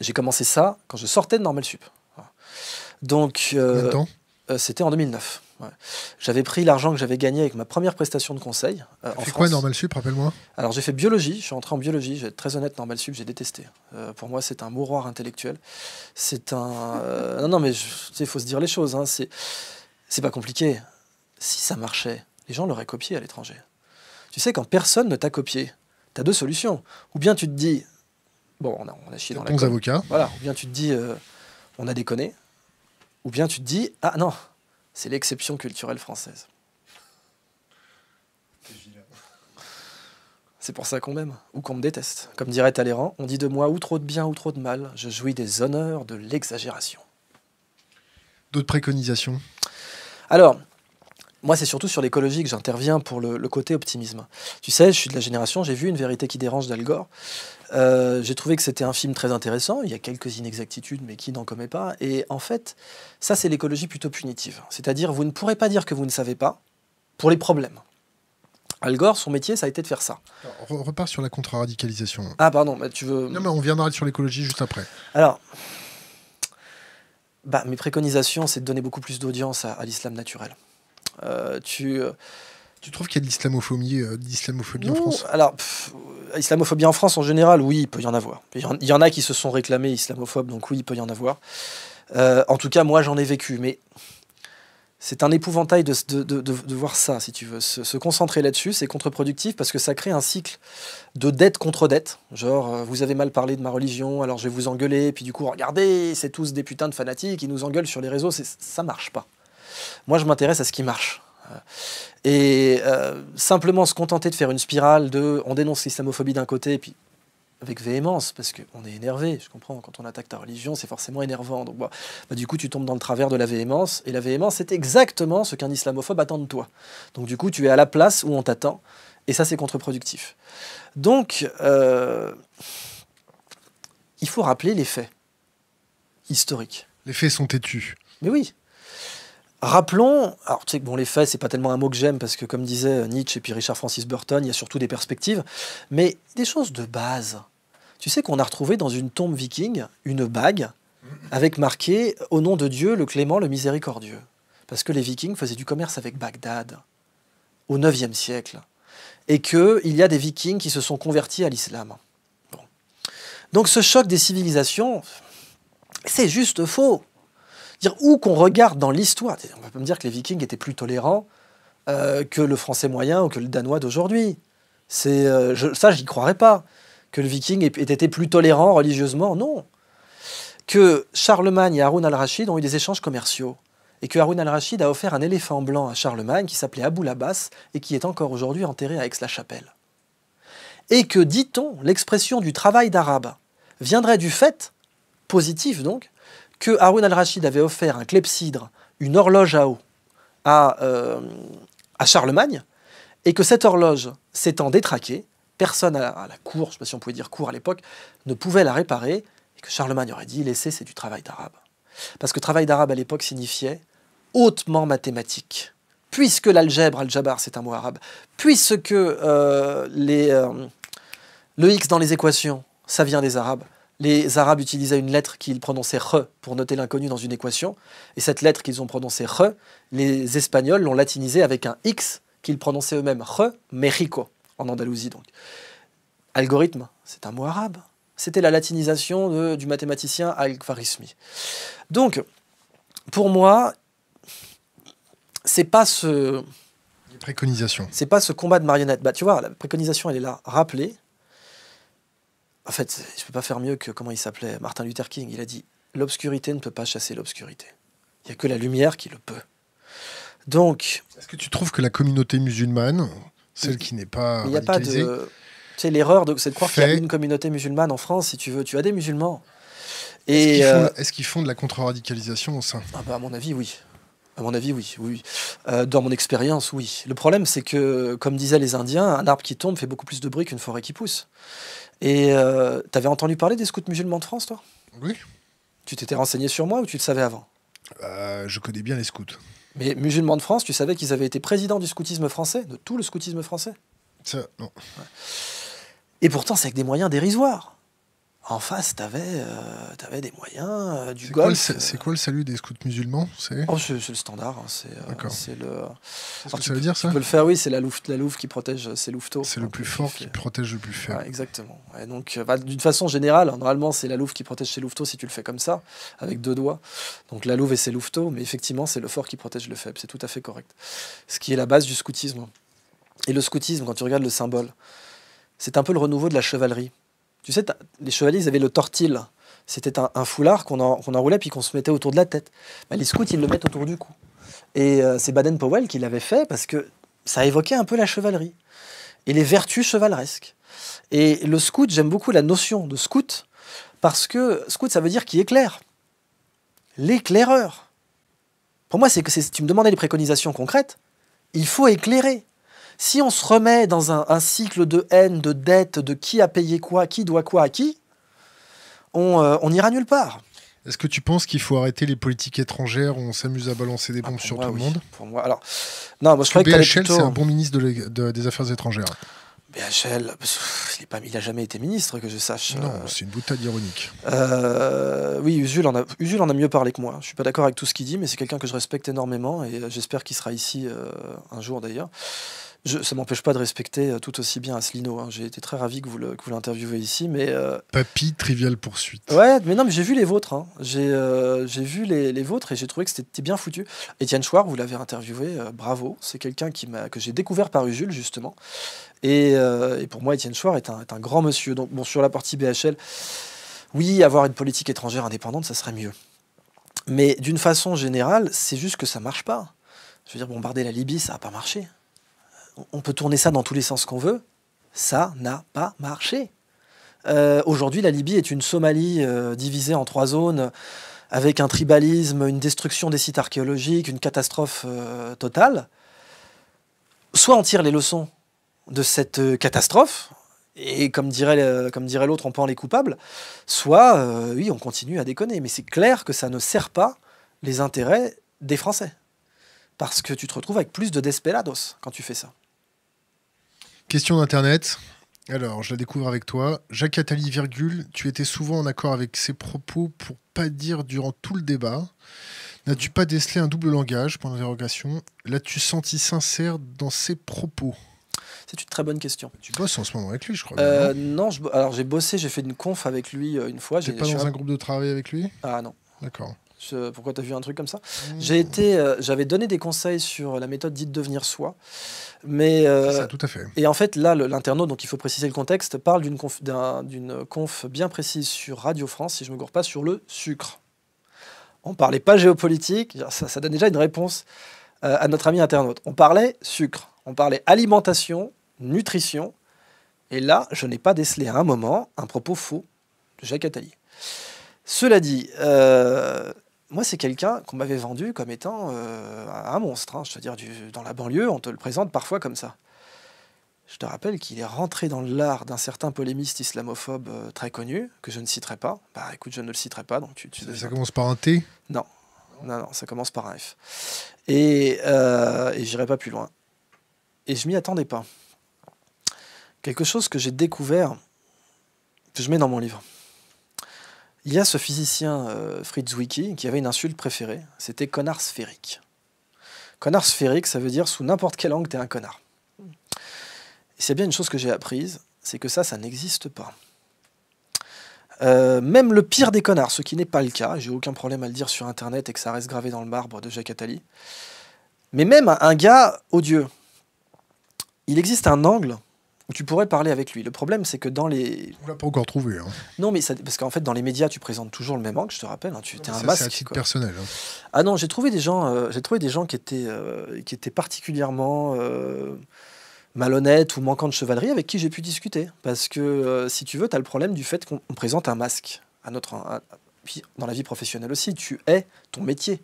J'ai commencé ça quand je sortais de Normal Sup. Donc, c'était en 2009. J'avais pris l'argent que j'avais gagné avec ma première prestation de conseil. Euh, en France. quoi Normal Sup, rappelle-moi Alors j'ai fait biologie, je suis entré en biologie, je vais être très honnête, Normal Sup, j'ai détesté. Euh, pour moi, c'est un mouroir intellectuel. C'est un. Euh, non, non, mais il faut se dire les choses, hein, c'est pas compliqué. Si ça marchait, les gens l'auraient copié à l'étranger. Tu sais, quand personne ne t'a copié, tu as deux solutions. Ou bien tu te dis, bon, on a, on chié dans la. avocats. Voilà, ou bien tu te dis, on a déconné. Ou bien tu te dis, ah non, c'est l'exception culturelle française. C'est pour ça qu'on m'aime ou qu'on me déteste. Comme dirait Talleyrand, on dit de moi ou trop de bien ou trop de mal. Je jouis des honneurs de l'exagération. D'autres préconisations Alors, moi, c'est surtout sur l'écologie que j'interviens pour le, côté optimisme. Tu sais, je suis de la génération, j'ai vu Une vérité qui dérange d'Al Gore. Euh, j'ai trouvé que c'était un film très intéressant. Il y a quelques inexactitudes, mais qui n'en commet pas. Et en fait, ça, c'est l'écologie plutôt punitive. C'est-à-dire, vous ne pourrez pas dire que vous ne savez pas pour les problèmes. Al Gore, son métier, ça a été de faire ça. On repart sur la contre-radicalisation. Ah, pardon, tu veux. Non, mais on viendra sur l'écologie juste après. Alors. Bah, mes préconisations, c'est de donner beaucoup plus d'audience à l'islam naturel. Euh, euh, tu trouves qu'il y a de l'islamophobie euh, en France Alors, islamophobie en France en général, oui, il peut y en avoir. Il y en, a qui se sont réclamés islamophobes, donc oui, il peut y en avoir. en tout cas, moi, j'en ai vécu, mais c'est un épouvantail de, de, voir ça, si tu veux. Se, concentrer là-dessus, c'est contre-productif parce que ça crée un cycle de dette contre dette. Genre, vous avez mal parlé de ma religion, alors je vais vous engueuler, puis du coup, regardez, c'est tous des putains de fanatiques, qui nous engueulent sur les réseaux, ça marche pas. Moi, je m'intéresse à ce qui marche. Euh, et euh, simplement se contenter de faire une spirale de on dénonce l'islamophobie d'un côté, et puis avec véhémence, parce qu'on est énervé, je comprends, quand on attaque ta religion, c'est forcément énervant. Bah, du coup, tu tombes dans le travers de la véhémence, et la véhémence, c'est exactement ce qu'un islamophobe attend de toi. Donc, du coup, tu es à la place où on t'attend, et ça, c'est contre-productif. Donc, euh, il faut rappeler les faits historiques. Les faits sont têtus. Mais oui, Rappelons, alors tu sais que bon, les faits, c'est pas tellement un mot que j'aime parce que, comme disait euh, Nietzsche et puis Richard Francis Burton, il y a surtout des perspectives, mais des choses de base. Tu sais qu'on a retrouvé dans une tombe viking une bague avec marqué au nom de Dieu, le clément, le miséricordieux. Parce que les vikings faisaient du commerce avec Bagdad au 9e siècle et qu'il y a des vikings qui se sont convertis à l'islam. Donc ce choc des civilisations, c'est juste faux. Dire où qu'on regarde dans l'histoire, on peut pas me dire que les Vikings étaient plus tolérants euh, que le Français moyen ou que le Danois d'aujourd'hui. C'est euh, je, ça, croirais pas. Que le Viking ait, été plus tolérant religieusement, non. Que Charlemagne et Haroun al-Rachid ont eu des échanges commerciaux et que Haroun al-Rachid a offert un éléphant blanc à Charlemagne qui s'appelait Abou Labas et qui est encore aujourd'hui enterré à Aix-la-Chapelle. Et que, dit-on, l'expression du travail d'arabe viendrait du fait, positif donc, que Haroun al-Rachid avait offert un clepsydre, une horloge à eau, à, euh, Charlemagne, et que cette horloge s'étant détraquée, personne à, la cour, je ne sais pas si on pouvait dire cour à l'époque, ne pouvait la réparer, et que Charlemagne aurait dit laissez, c'est du travail d'arabe. Parce que travail d'arabe à l'époque signifiait hautement mathématique. Puisque l'algèbre, al-jabar, c'est un mot arabe, puisque euh, les, euh, le x dans les équations, ça vient des arabes, les Arabes utilisaient une lettre qu'ils prononçaient re pour noter l'inconnu dans une équation. Et cette lettre qu'ils ont prononcée re, les Espagnols l'ont latinisée avec un X qu'ils prononçaient eux-mêmes re, Mexico, en Andalousie donc. Algorithme, c'est un mot arabe. C'était la latinisation du mathématicien Al-Khwarizmi. Donc, pour moi, c'est pas ce. Préconisation. C'est pas ce combat de marionnettes. Bah, tu vois, la préconisation, elle est là, rappelée. En fait, je ne peux pas faire mieux que, comment il s'appelait, Martin Luther King. Il a dit L'obscurité ne peut pas chasser l'obscurité. Il n'y a que la lumière qui le peut. Donc. Est-ce que tu trouves que la communauté musulmane, celle qui n'est pas. Il n'y a pas de. Tu sais, l'erreur, c'est de croire qu'il y a une communauté musulmane en France, si tu veux. Tu as des musulmans. Est-ce euh, qu'ils font, de la contre-radicalisation au sein ah bah, À mon avis, oui. À mon avis, oui. oui. Euh, dans mon expérience, oui. Le problème, c'est que, comme disaient les Indiens, un arbre qui tombe fait beaucoup plus de bruit qu'une forêt qui pousse. Et euh, t'avais entendu parler des scouts musulmans de France, toi Oui. Tu t'étais renseigné sur moi ou tu le savais avant euh, Je connais bien les scouts. Mais musulmans de France, tu savais qu'ils avaient été présidents du scoutisme français, de tout le scoutisme français Ça, non. Et pourtant, c'est avec des moyens dérisoires. En face, tu avais, euh, des moyens, euh, du golf. C'est quoi le salut des scouts musulmans C'est oh, le standard. Hein, euh, c'est le. -ce que ça veut dire ça Tu peux le faire, oui. C'est la louve, la qui protège ses louveteaux. C'est le plus fort qui protège le plus faible. exactement. Et donc, bah, d'une façon générale, hein, normalement, c'est la louve qui protège ses louveteaux si tu le fais comme ça, avec deux doigts. Donc la louve et ses louveteaux, mais effectivement, c'est le fort qui protège le faible. C'est tout à fait correct. Ce qui est la base du scoutisme. Et le scoutisme, quand tu regardes le symbole, c'est un peu le renouveau de la chevalerie. Tu sais, les chevaliers, ils avaient le tortil. C'était un, foulard qu'on enroulait puis qu'on se mettait autour de la tête. Bah, les scouts, ils le mettent autour du cou. Et euh, c'est Baden-Powell qui l'avait fait parce que ça évoquait un peu la chevalerie et les vertus chevaleresques. Et le scout, j'aime beaucoup la notion de scout parce que scout, ça veut dire qui éclaire. L'éclaireur. Pour moi, c'est que si tu me demandais les préconisations concrètes, il faut éclairer. Si on se remet dans un, cycle de haine, de dette, de qui a payé quoi, qui doit quoi à qui, on euh, n'ira nulle part. Est-ce que tu penses qu'il faut arrêter les politiques étrangères où on s'amuse à balancer des ah, bombes sur tout le monde Pour moi, alors. Non, je que. BHL, c'est un bon ministre des Affaires étrangères. BHL, il n'a jamais été ministre, que je sache. Non, euh. c'est une boutade ironique. Euh, oui, Usul en, a, mieux parlé que moi. Je suis pas d'accord avec tout ce qu'il dit, mais c'est quelqu'un que je respecte énormément et j'espère qu'il sera ici un jour d'ailleurs. Je, ça m'empêche pas de respecter euh, tout aussi bien Asselineau. Hein. J'ai été très ravi que vous l'interviewez ici, mais euh, papy trivial poursuite. Ouais, mais non, mais j'ai vu les vôtres. Hein. Euh, j'ai vu les, vôtres et j'ai trouvé que c'était bien foutu. Étienne Chouard, vous l'avez interviewé, bravo. C'est quelqu'un que j'ai découvert par Ujul, justement. Et, pour moi, Étienne Chouard est un, grand monsieur. Donc bon, sur la partie BHL, oui, avoir une politique étrangère indépendante, ça serait mieux. Mais d'une façon générale, c'est juste que ça marche pas. Je veux dire, bombarder la Libye, ça a pas marché on peut tourner ça dans tous les sens qu'on veut, ça n'a pas marché. Euh, aujourd'hui, la Libye est une Somalie euh, divisée en trois zones, avec un tribalisme, une destruction des sites archéologiques, une catastrophe euh, totale. Soit on tire les leçons de cette catastrophe, et comme dirait, comme dirait l'autre, on prend les coupables, soit, oui, on continue à déconner. Mais c'est clair que ça ne sert pas les intérêts des Français. Parce que tu te retrouves avec plus de desperados quand tu fais ça. Question d'Internet. Alors, je la découvre avec toi. Jacques Attali, virgule, tu étais souvent en accord avec ses propos pour pas dire durant tout le débat. N'as-tu pas décelé un double langage Point d'interrogation. L'as-tu senti sincère dans ses propos c'est une très bonne question. Tu bosses en ce moment avec lui, je crois. Euh, non, alors j'ai bossé, j'ai fait une conf avec lui euh, une fois. T'es pas dans un groupe de travail avec lui Ah non. D'accord pourquoi tu as vu un truc comme ça mmh. euh, J'avais donné des conseils sur la méthode dite devenir soi. Mais, euh, tout à fait. Et en fait, là, l'internaute, donc il faut préciser le contexte, parle d'une conf, bien précise sur Radio France, si je ne me gourre pas, sur le sucre. On ne parlait pas géopolitique, ça, donne déjà une réponse euh, à notre ami internaute. On parlait sucre, on parlait alimentation, nutrition, et là, je n'ai pas décelé à un moment un propos faux de Jacques Attali. Cela dit, moi, c'est quelqu'un qu'on m'avait vendu comme étant euh, un monstre. Hein. je veux dire, dans la banlieue, on te le présente parfois comme ça. Je te rappelle qu'il est rentré dans l'art d'un certain polémiste islamophobe euh, très connu, que je ne citerai pas. Bah écoute, je ne le citerai pas, donc tu... ça, commence par un T Non. Non, non, ça commence par un F. Et, euh, et j'irai pas plus loin. Et je m'y attendais pas. Quelque chose que j'ai découvert, que je mets dans mon livre. Il y a ce physicien euh, Fritz Zwicky qui avait une insulte préférée, c'était connard sphérique. Connard sphérique, ça veut dire sous n'importe quel angle, t'es un connard. Et C'est bien une chose que j'ai apprise, c'est que ça, ça n'existe pas. Euh, même le pire des connards, ce qui n'est pas le cas, j'ai aucun problème à le dire sur internet et que ça reste gravé dans le marbre de Jacques Attali. Mais même un gars odieux, il existe un angle tu pourrais parler avec lui. Le problème, c'est que dans les. On l'a pas encore trouvé. Hein. Non, mais parce qu'en fait, dans les médias, tu présentes toujours le même angle, je te rappelle. Hein. tu es un masque. C'est personnel. Hein. Ah non, j'ai trouvé, des gens, euh, j'ai trouvé des gens qui étaient, euh, qui étaient particulièrement euh, malhonnêtes ou manquants de chevalerie avec qui j'ai pu discuter. Parce que si tu veux, tu as le problème du fait qu'on présente un masque à notre. puis dans la vie professionnelle aussi, tu es ton métier.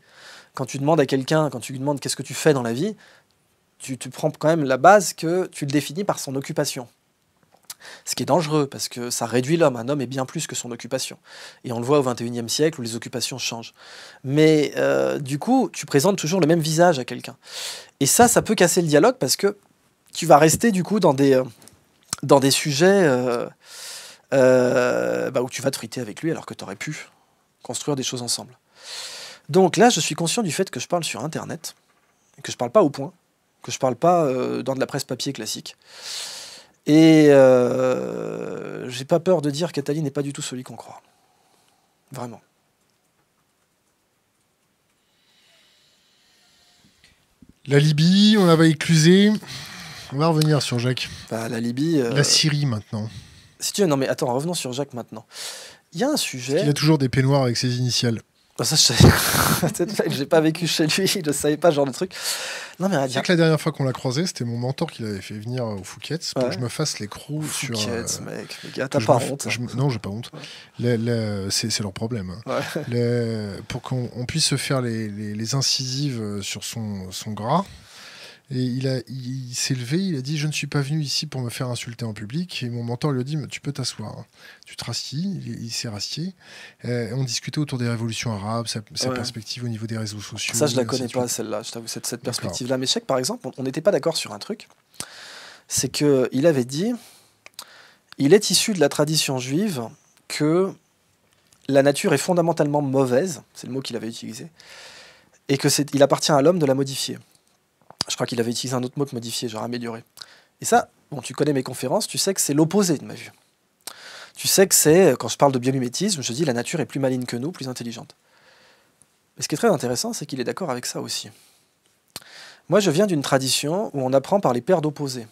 Quand tu demandes à quelqu'un, quand tu lui demandes qu'est-ce que tu fais dans la vie, tu, prends quand même la base que tu le définis par son occupation. Ce qui est dangereux parce que ça réduit l'homme. Un homme est bien plus que son occupation. Et on le voit au XXIe siècle où les occupations changent. Mais euh, du coup, tu présentes toujours le même visage à quelqu'un. Et ça, ça peut casser le dialogue parce que tu vas rester du coup dans des, euh, dans des sujets euh, bah, où tu vas te friter avec lui alors que tu aurais pu construire des choses ensemble. Donc là, je suis conscient du fait que je parle sur Internet, et que je parle pas au point, que je ne parle pas euh, dans de la presse papier classique. Et euh, j'ai pas peur de dire qu'Atali n'est pas du tout celui qu'on croit. Vraiment. La Libye, on va écluser. On va revenir sur Jacques. Bah, la Libye. Euh, la Syrie maintenant. Si tu veux, non mais attends, revenons sur Jacques maintenant. Il y a un sujet. Il a toujours des peignoirs avec ses initiales. Bah, ça, je n'ai pas vécu chez lui, il ne savait pas genre de truc. Non, mais la dernière fois qu'on l'a croisé, c'était mon mentor qui l'avait fait venir au Phuket pour que je me fasse les crocs sur. Fouquet's, euh, mec, les gars, t'as pas honte. Hein. Je... non, j'ai pas honte. c'est, leur problème. Hein. pour qu'on puisse se faire les, incisives sur son, son gras. Et il, a, il, s'est levé, il a dit Je ne suis pas venu ici pour me faire insulter en public. Et mon mentor lui a dit Tu peux t'asseoir. Hein. Tu te rassis. Il, s'est rassié. Euh, on discutait autour des révolutions arabes, sa, perspective au niveau des réseaux sociaux. Ça, je la connais pas, celle-là. Je t'avoue, cette, perspective-là. Mais par exemple, on n'était pas d'accord sur un truc. C'est qu'il avait dit Il est issu de la tradition juive que la nature est fondamentalement mauvaise, c'est le mot qu'il avait utilisé, et que il appartient à l'homme de la modifier crois qu'il avait utilisé un autre mot que modifier, genre améliorer. Et ça, bon, tu connais mes conférences, tu sais que c'est l'opposé de ma vue. Tu sais que c'est, quand je parle de biomimétisme, je dis la nature est plus maligne que nous, plus intelligente. Mais ce qui est très intéressant, c'est qu'il est, d'accord avec ça aussi. Moi, je viens d'une tradition où on apprend par les pères d'opposés.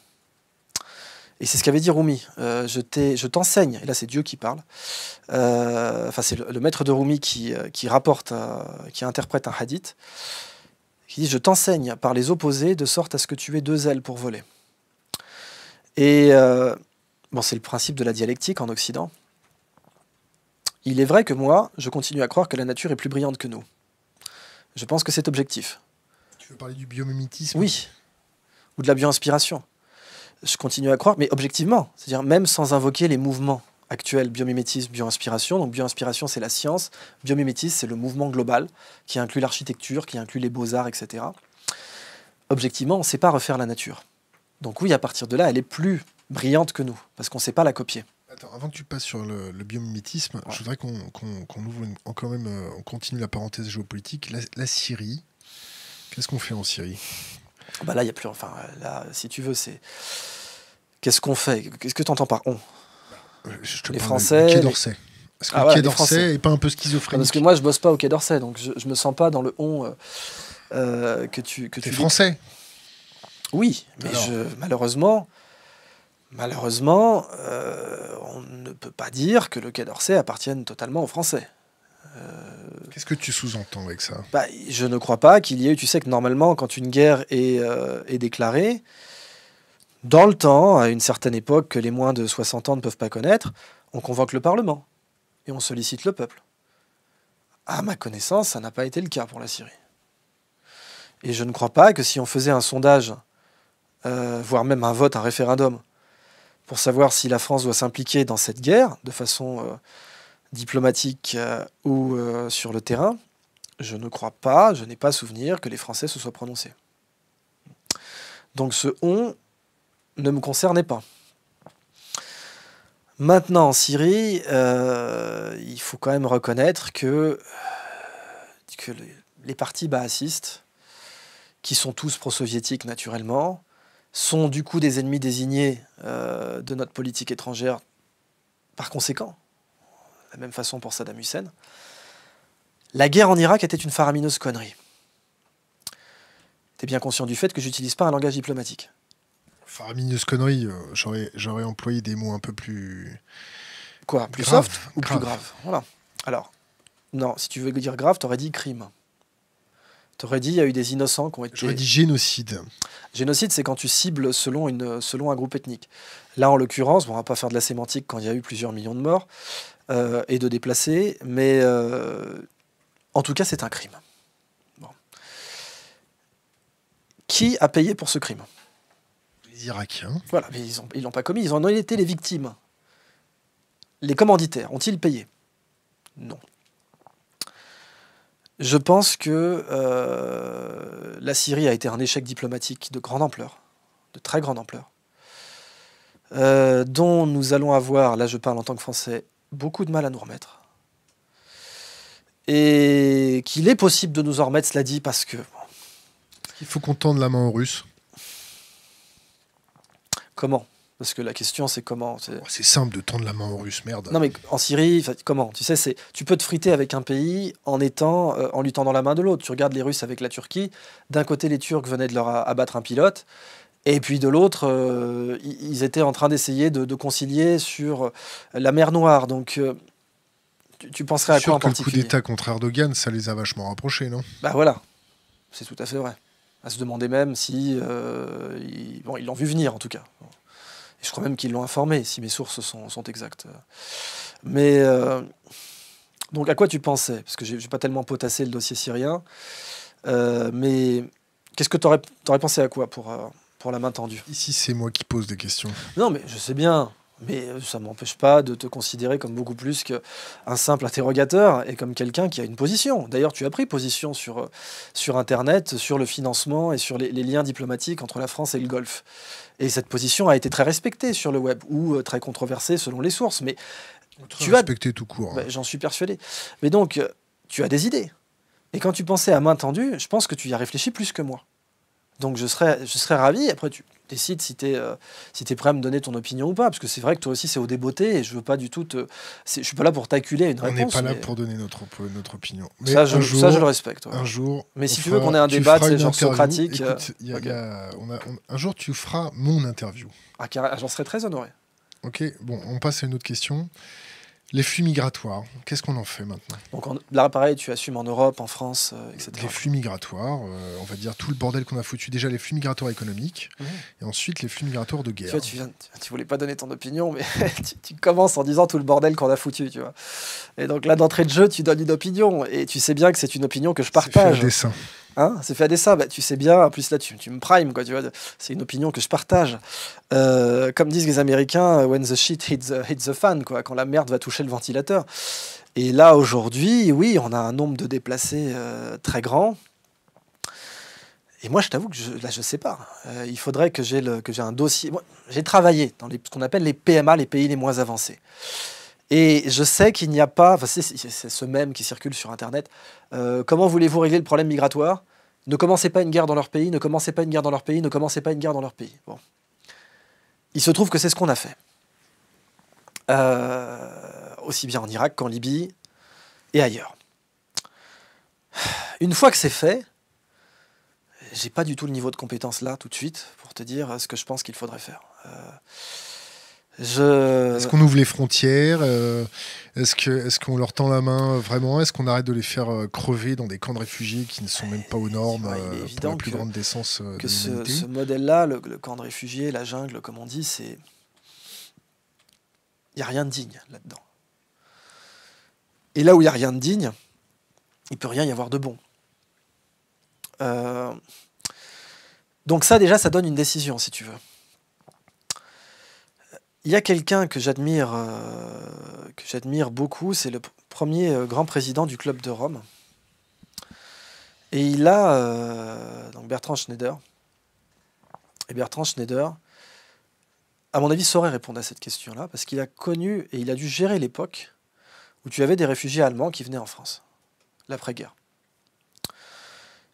Et c'est ce qu'avait dit Rumi. Euh, je t'enseigne, et là c'est Dieu qui parle, euh, enfin c'est le, maître de Rumi qui, euh, rapporte, qui interprète un hadith qui dit Je t'enseigne par les opposés de sorte à ce que tu aies deux ailes pour voler. Et euh, bon, c'est le principe de la dialectique en Occident. Il est vrai que moi, je continue à croire que la nature est plus brillante que nous. Je pense que c'est objectif. Tu veux parler du biomimétisme Oui, ou de la bioinspiration. Je continue à croire, mais objectivement, c'est-à-dire même sans invoquer les mouvements actuel biomimétisme, bioinspiration. Donc bioinspiration, c'est la science. Biomimétisme, c'est le mouvement global qui inclut l'architecture, qui inclut les beaux-arts, etc. Objectivement, on ne sait pas refaire la nature. Donc oui, à partir de là, elle est plus brillante que nous, parce qu'on ne sait pas la copier. avant que tu passes sur le, biomimétisme, je voudrais qu'on ouvre quand même, euh, on continue la parenthèse géopolitique. La, Syrie, qu'est-ce qu'on fait en Syrie bah Là, il n'y a plus. Enfin, là, si tu veux, c'est. Qu'est-ce qu'on fait Qu'est-ce que tu entends par on je te les Français. Du Quai d'Orsay. Est-ce que ah le Quai d'Orsay n'est pas un peu schizophrénique Parce que moi, je bosse pas au Quai d'Orsay, donc je, me sens pas dans le on euh, euh, que tu. Que T'es français Oui, mais je, malheureusement. Malheureusement, euh, on ne peut pas dire que le Quai d'Orsay appartienne totalement aux Français. Qu'est-ce que tu sous-entends avec ça bah, Je ne crois pas qu'il y ait. Tu sais que normalement, quand une guerre est, est déclarée, dans le temps, à une certaine époque que les moins de 60 ans ne peuvent pas connaître, on convoque le Parlement et on sollicite le peuple. À ma connaissance, ça n'a pas été le cas pour la Syrie. Et je ne crois pas que si on faisait un sondage, euh, voire même un vote, un référendum, pour savoir si la France doit s'impliquer dans cette guerre de façon euh, diplomatique euh, ou sur le terrain, je ne crois pas, je n'ai pas souvenir que les Français se soient prononcés. Donc ce on ne me concernait pas. Maintenant, en Syrie, euh, il faut quand même reconnaître que, euh, les partis baassistes, qui sont tous pro-soviétiques naturellement, sont du coup des ennemis désignés euh, de notre politique étrangère par conséquent, de la même façon pour Saddam Hussein. La guerre en Irak était une faramineuse connerie. T'es bien conscient du fait que j'utilise pas un langage diplomatique faramineuse connerie, euh, j'aurais, j'aurais employé des mots un peu plus. Quoi Plus soft ou plus grave Voilà. Alors, non, si tu veux dire grave, t'aurais dit crime. T'aurais dit, il y a eu des innocents qui ont été. J'aurais dit génocide. Génocide, c'est quand tu cibles selon, une, selon un groupe ethnique. Là, en l'occurrence, on on va pas faire de la sémantique quand il y a eu plusieurs millions de morts euh, et de déplacés, mais euh, en tout cas, c'est un crime. Qui a payé pour ce crime Irakiens. Voilà, mais ils n'ont pas commis, ils en ont été les victimes. Les commanditaires ont-ils payé Non. Je pense que euh, la Syrie a été un échec diplomatique de grande ampleur, de très grande ampleur, euh, dont nous allons avoir, là je parle en tant que Français, beaucoup de mal à nous remettre. Et qu'il est possible de nous en remettre, cela dit, parce que... Il faut qu'on tende la main aux Russes comment parce que la question, c'est comment C'est oh, simple de tendre la main aux Russes, merde. Non, mais en Syrie, comment Tu sais, c'est tu peux te friter avec un pays en étant euh, en luttant dans la main de l'autre. Tu regardes les Russes avec la Turquie. D'un côté, les Turcs venaient de leur euh, abattre un pilote. Et puis de l'autre, euh, ils étaient en train d'essayer de, concilier sur la mer Noire. Donc, tu, penserais à quoi en particulier Le coup d'État contre Erdogan, ça les a vachement rapprochés, non Bah voilà, c'est tout à fait vrai à se demander même si... Euh, bon, ils l'ont vu venir en tout cas. Et je crois même qu'ils l'ont informé, si mes sources sont, exactes. Mais... Euh, donc à quoi tu pensais Parce que je n'ai pas tellement potassé le dossier syrien. Euh, mais qu'est-ce que tu aurais, aurais, pensé à quoi pour, pour la main tendue Ici, c'est moi qui pose des questions. Non, mais je sais bien. Mais euh, ça ne m'empêche pas de te considérer comme beaucoup plus qu'un simple interrogateur et comme quelqu'un qui a une position. D'ailleurs, tu as pris position sur, euh, sur Internet, sur le financement et sur les, liens diplomatiques entre la France et le Golfe. Et cette position a été très respectée sur le web, ou euh, très controversée selon les sources. Mais très tu respectée tout court. Hein. J'en suis persuadé. Mais donc, tu as des idées. Et quand tu pensais à main tendue, je pense que tu y as réfléchi plus que moi. Donc je serais, je serais ravi. Après, tu, décide si tu es, euh, si es prêt à me donner ton opinion ou pas. Parce que c'est vrai que toi aussi, c'est au débeauté et je veux pas du tout te. Je suis pas là pour t'acculer une réponse. On n'est pas là pour donner notre, notre opinion. Mais ça, je, ça, je le respecte. Un jour. Mais si tu veux qu'on ait un débat, c'est genre socratique. Écoute, un jour, tu feras mon interview. Ah, j'en serais très honoré. Ok, bon, on passe à une autre question. Les flux migratoires, qu'est-ce qu'on en fait maintenant Donc là, pareil, tu assumes en Europe, en France, euh, etc. Les flux migratoires, euh, on va dire tout le bordel qu'on a foutu. Déjà les flux migratoires économiques mhm. et ensuite les flux migratoires de guerre. Tu, vois, tu, voulais pas donner ton opinion, mais tu, commences en disant tout le bordel qu'on a foutu, tu vois. Et donc là, d'entrée de jeu, tu donnes une opinion et tu sais bien que c'est une opinion que je partage. Hein, c'est fait à des bah, tu sais bien, en plus là tu, me primes, quoi, tu c'est une opinion que je partage. Euh, comme disent les Américains, euh, when the shit hits the, hits fan, quoi, quand la merde va toucher le ventilateur. Et là aujourd'hui, oui, on a un nombre de déplacés euh, très grand. Et moi, je t'avoue que là, je ne sais pas. il faudrait que j'ai un dossier. j'ai travaillé dans ce qu'on appelle les PMA, les pays les moins avancés. Et je sais qu'il n'y a pas, c'est ce même qui circule sur Internet, euh, comment voulez-vous régler le problème migratoire Ne commencez pas une guerre dans leur pays, ne commencez pas une guerre dans leur pays, ne commencez pas une guerre dans leur pays. Bon. Il se trouve que c'est ce qu'on a fait. Euh, aussi bien en Irak qu'en Libye et ailleurs. Une fois que c'est fait, j'ai pas du tout le niveau de compétence là tout de suite pour te dire ce que je pense qu'il faudrait faire. Euh, est-ce qu'on ouvre les frontières euh, Est-ce qu'on leur tend la main vraiment Est-ce qu'on arrête de les faire euh, crever dans des camps de réfugiés qui ne sont même pas aux normes euh, la plus grande décence ce, modèle-là, le, camp de réfugiés, la jungle, comme on dit, c'est... Il n'y a rien de digne là-dedans. Et là où il n'y a rien de digne, il peut rien y avoir de bon. Donc ça, déjà, ça donne une décision, si tu veux. Il y a quelqu'un que j'admire, euh, que j'admire beaucoup, c'est le premier euh, grand président du club de Rome. Et il a euh, donc Bertrand Schneider. Et Bertrand Schneider, à mon avis, saurait répondre à cette question-là parce qu'il a connu et il a dû gérer l'époque où tu avais des réfugiés allemands qui venaient en France, l'après-guerre.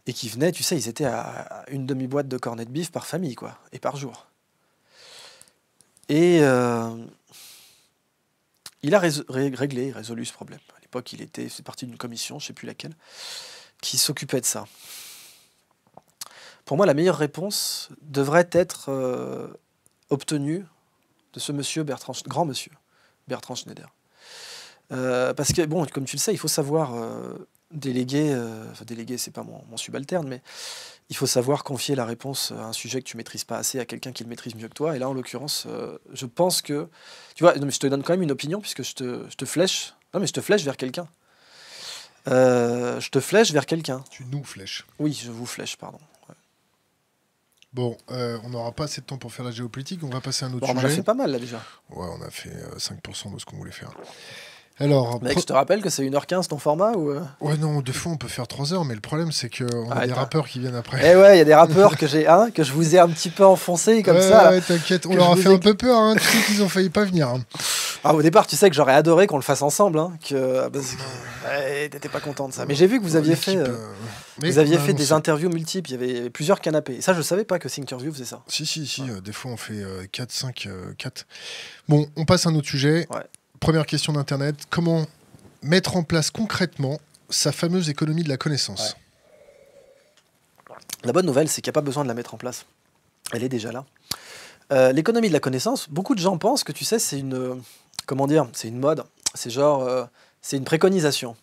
Et qui venaient, tu sais, ils étaient à une demi-boîte de cornets de bif par famille, quoi, et par jour. Et euh, il a réglé, résolu ce problème. À l'époque, il était, c'est parti d'une commission, je ne sais plus laquelle, qui s'occupait de ça. Pour moi, la meilleure réponse devrait être euh, obtenue de ce monsieur Bertrand, grand monsieur Bertrand Schneider. Euh, parce que, bon, comme tu le sais, il faut savoir délégué, euh, enfin délégué c'est pas mon, subalterne, mais il faut savoir confier la réponse à un sujet que tu maîtrises pas assez à quelqu'un qui le maîtrise mieux que toi. Et là, en l'occurrence, euh, je pense que, tu vois, non, mais je te donne quand même une opinion puisque je te, je te flèche, non mais je te flèche vers quelqu'un. Euh, je te flèche vers quelqu'un. Tu nous flèches. Oui, je vous flèche, pardon. Bon, on n'aura pas assez de temps pour faire la géopolitique, on va passer à un autre sujet. On a fait pas mal là déjà. Ouais, on a fait 5% de ce qu'on voulait faire. Alors, Mec, je te rappelle que c'est 1h15 ton format ou euh Ouais, non, de fois on peut faire 3 h mais le problème, c'est qu'on a ah, des rappeurs qui viennent après. Eh ouais, il y a des rappeurs que j'ai, hein, que je vous ai un petit peu enfoncé comme ça. Ouais, t'inquiète, on leur a fait un peu peur, hein, ils tu qu'ils ont failli pas venir. Hein. Ah, au départ, tu sais que j'aurais adoré qu'on le fasse ensemble, hein, que. T'étais pas content de ça. Mais j'ai vu que vous aviez fait, euh, euh, vous aviez fait des interviews multiples, il y avait plusieurs canapés. Et ça, je savais pas que Thinkerview faisait ça. Si, si, si, des fois, on fait 4, 5, 4. Bon, on passe à un autre sujet. Ouais première question d'Internet, comment mettre en place concrètement sa fameuse économie de la connaissance La bonne nouvelle, c'est qu'il n'y a pas besoin de la mettre en place. Elle est déjà là. Euh, l'économie de la connaissance, beaucoup de gens pensent que tu sais, c'est une, comment dire, c'est une mode. C'est genre, euh, c'est une préconisation.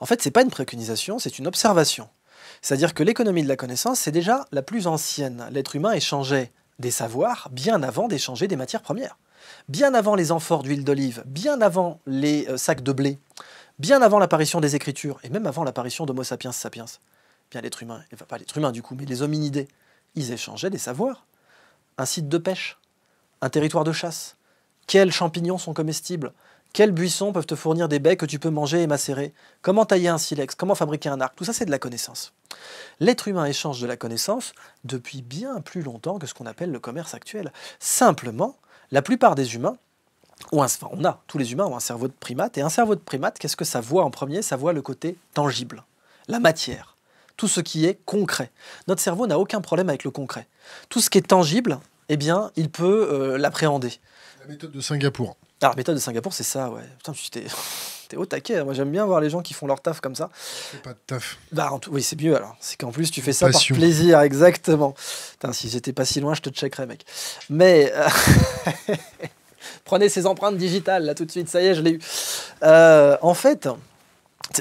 En fait, ce n'est pas une préconisation, c'est une observation. C'est-à-dire que l'économie de la connaissance, c'est déjà la plus ancienne. L'être humain échangeait des savoirs bien avant d'échanger des matières premières bien avant les amphores d'huile d'olive, bien avant les euh, sacs de blé, bien avant l'apparition des Écritures, et même avant l'apparition d'Homo sapiens sapiens, eh bien l'être humain, enfin pas l'être humain du coup, mais les hominidés, ils échangeaient des savoirs. Un site de pêche, un territoire de chasse, quels champignons sont comestibles, quels buissons peuvent te fournir des baies que tu peux manger et macérer, comment tailler un silex, comment fabriquer un arc, tout ça c'est de la connaissance. L'être humain échange de la connaissance depuis bien plus longtemps que ce qu'on appelle le commerce actuel. Simplement, la plupart des humains un, on a, tous les humains ont un cerveau de primate, et un cerveau de primate, qu'est-ce que ça voit en premier Ça voit le côté tangible, la matière, tout ce qui est concret. Notre cerveau n'a aucun problème avec le concret. Tout ce qui est tangible, eh bien, il peut euh, l'appréhender. La méthode de Singapour. Alors, ah, la méthode de Singapour, c'est ça, ouais. Putain, tu t'es au taquet. Hein. Moi, j'aime bien voir les gens qui font leur taf comme ça. C'est pas de taf. Bah, oui, c'est mieux alors. C'est qu'en plus, tu fais ça par plaisir, exactement. Putain, si j'étais pas si loin, je te checkerais, mec. Mais. Euh, prenez ces empreintes digitales, là, tout de suite. Ça y est, je l'ai eu. Euh, en fait.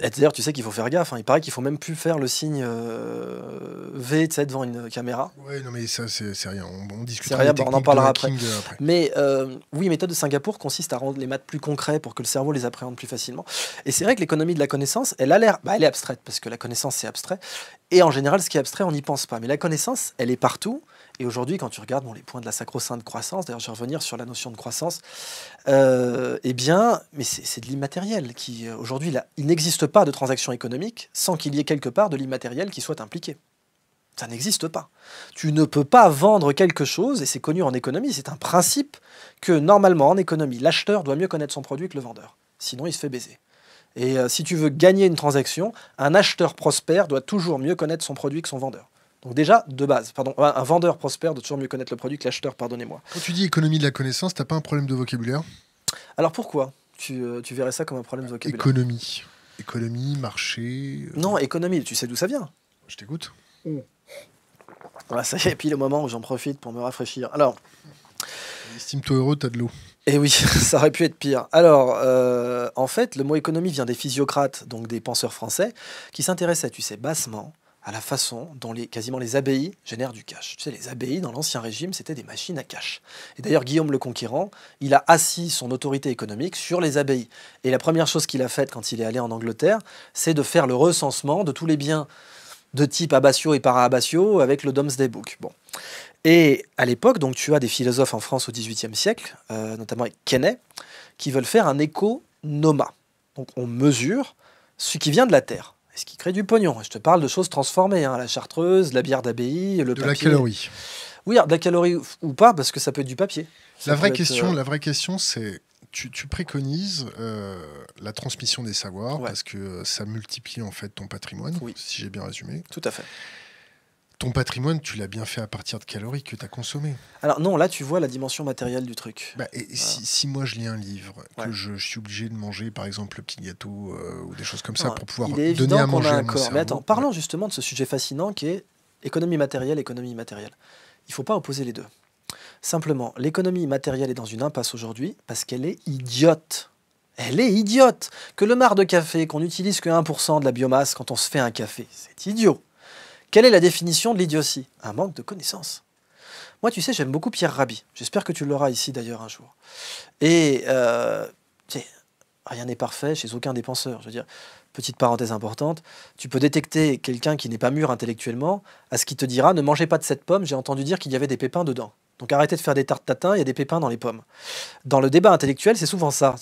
D'ailleurs, tu sais qu'il faut faire gaffe. Hein. Il paraît qu'il faut même plus faire le signe euh, V devant une caméra. Oui, non, mais ça, c'est rien. On, on discutera. Rien, on en parlera euh, après. Mais euh, oui, méthode de Singapour consiste à rendre les maths plus concrets pour que le cerveau les appréhende plus facilement. Et c'est vrai que l'économie de la connaissance, elle a l'air. Bah, elle est abstraite, parce que la connaissance, c'est abstrait. Et en général, ce qui est abstrait, on n'y pense pas. Mais la connaissance, elle est partout. Et aujourd'hui, quand tu regardes les points de la sacro-sainte croissance, d'ailleurs je vais revenir sur la notion de croissance, euh, eh bien, mais c'est de l'immatériel qui, euh, aujourd'hui, il n'existe pas de transaction économique sans qu'il y ait quelque part de l'immatériel qui soit impliqué. Ça n'existe pas. Tu ne peux pas vendre quelque chose, et c'est connu en économie, c'est un principe que normalement en économie, l'acheteur doit mieux connaître son produit que le vendeur. Sinon, il se fait baiser. Et euh, si tu veux gagner une transaction, un acheteur prospère doit toujours mieux connaître son produit que son vendeur. Donc déjà, de base, un vendeur prospère doit toujours mieux connaître le produit que l'acheteur, pardonnez-moi. Quand tu dis économie de la connaissance, t'as pas un problème de vocabulaire Alors pourquoi euh, tu, verrais ça comme un problème de vocabulaire Économie. Économie, marché... Euh. Non, économie, tu sais d'où ça vient Je t'écoute. Voilà, ah, ça y est, puis le moment où j'en profite pour me rafraîchir. Alors... Estime-toi heureux, as de l'eau. Eh oui, ça aurait pu être pire. Alors, euh, en fait, le mot économie vient des physiocrates, donc des penseurs français, qui s'intéressaient, tu sais, bassement à la façon dont les, quasiment les abbayes génèrent du cash. Tu sais, les abbayes dans l'Ancien Régime, c'était des machines à cash. Et d'ailleurs, Guillaume le Conquérant, il a assis son autorité économique sur les abbayes. Et la première chose qu'il a faite quand il est allé en Angleterre, c'est de faire le recensement de tous les biens de type abatio et para-abatio avec le Domesday Book. Bon. Et à l'époque, donc tu as des philosophes en France au XVIIIe siècle, euh, notamment avec qui veulent faire un économa. noma Donc on mesure ce qui vient de la terre ce qui crée du pognon. Je te parle de choses transformées, hein. la chartreuse, la bière d'abbaye, le de la calorie. Oui, de la calorie ou pas, parce que ça peut être du papier. La vraie, question, euh, la vraie question, c'est tu, préconises euh, la transmission des savoirs parce que ça multiplie en fait ton patrimoine, si j'ai bien résumé. Tout à fait ton patrimoine, tu l'as bien fait à partir de calories que tu as consommées. Alors non, là tu vois la dimension matérielle du truc. Bah, et si, moi je lis un livre, que je, suis obligé de manger par exemple le petit gâteau euh, ou des choses comme ça pour pouvoir donner à manger à mon Mais attends, parlons justement de ce sujet fascinant qui est économie matérielle, économie matérielle. Il ne faut pas opposer les deux. Simplement, l'économie matérielle est dans une impasse aujourd'hui parce qu'elle est idiote. Elle est idiote Que le marc de café, qu'on n'utilise que 1% de la biomasse quand on se fait un café, c'est idiot. Quelle est la définition de l'idiotie Un manque de connaissances. Moi, tu sais, j'aime beaucoup Pierre Rabhi. J'espère que tu l'auras ici d'ailleurs un jour. Et euh, rien n'est parfait chez aucun des penseurs. Je veux dire, petite parenthèse importante, tu peux détecter quelqu'un qui n'est pas mûr intellectuellement à ce qui te dira ne mangez pas de cette pomme, j'ai entendu dire qu'il y avait des pépins dedans. Donc arrêtez de faire des tartes tatin, il y a des pépins dans les pommes. Dans le débat intellectuel, c'est souvent ça.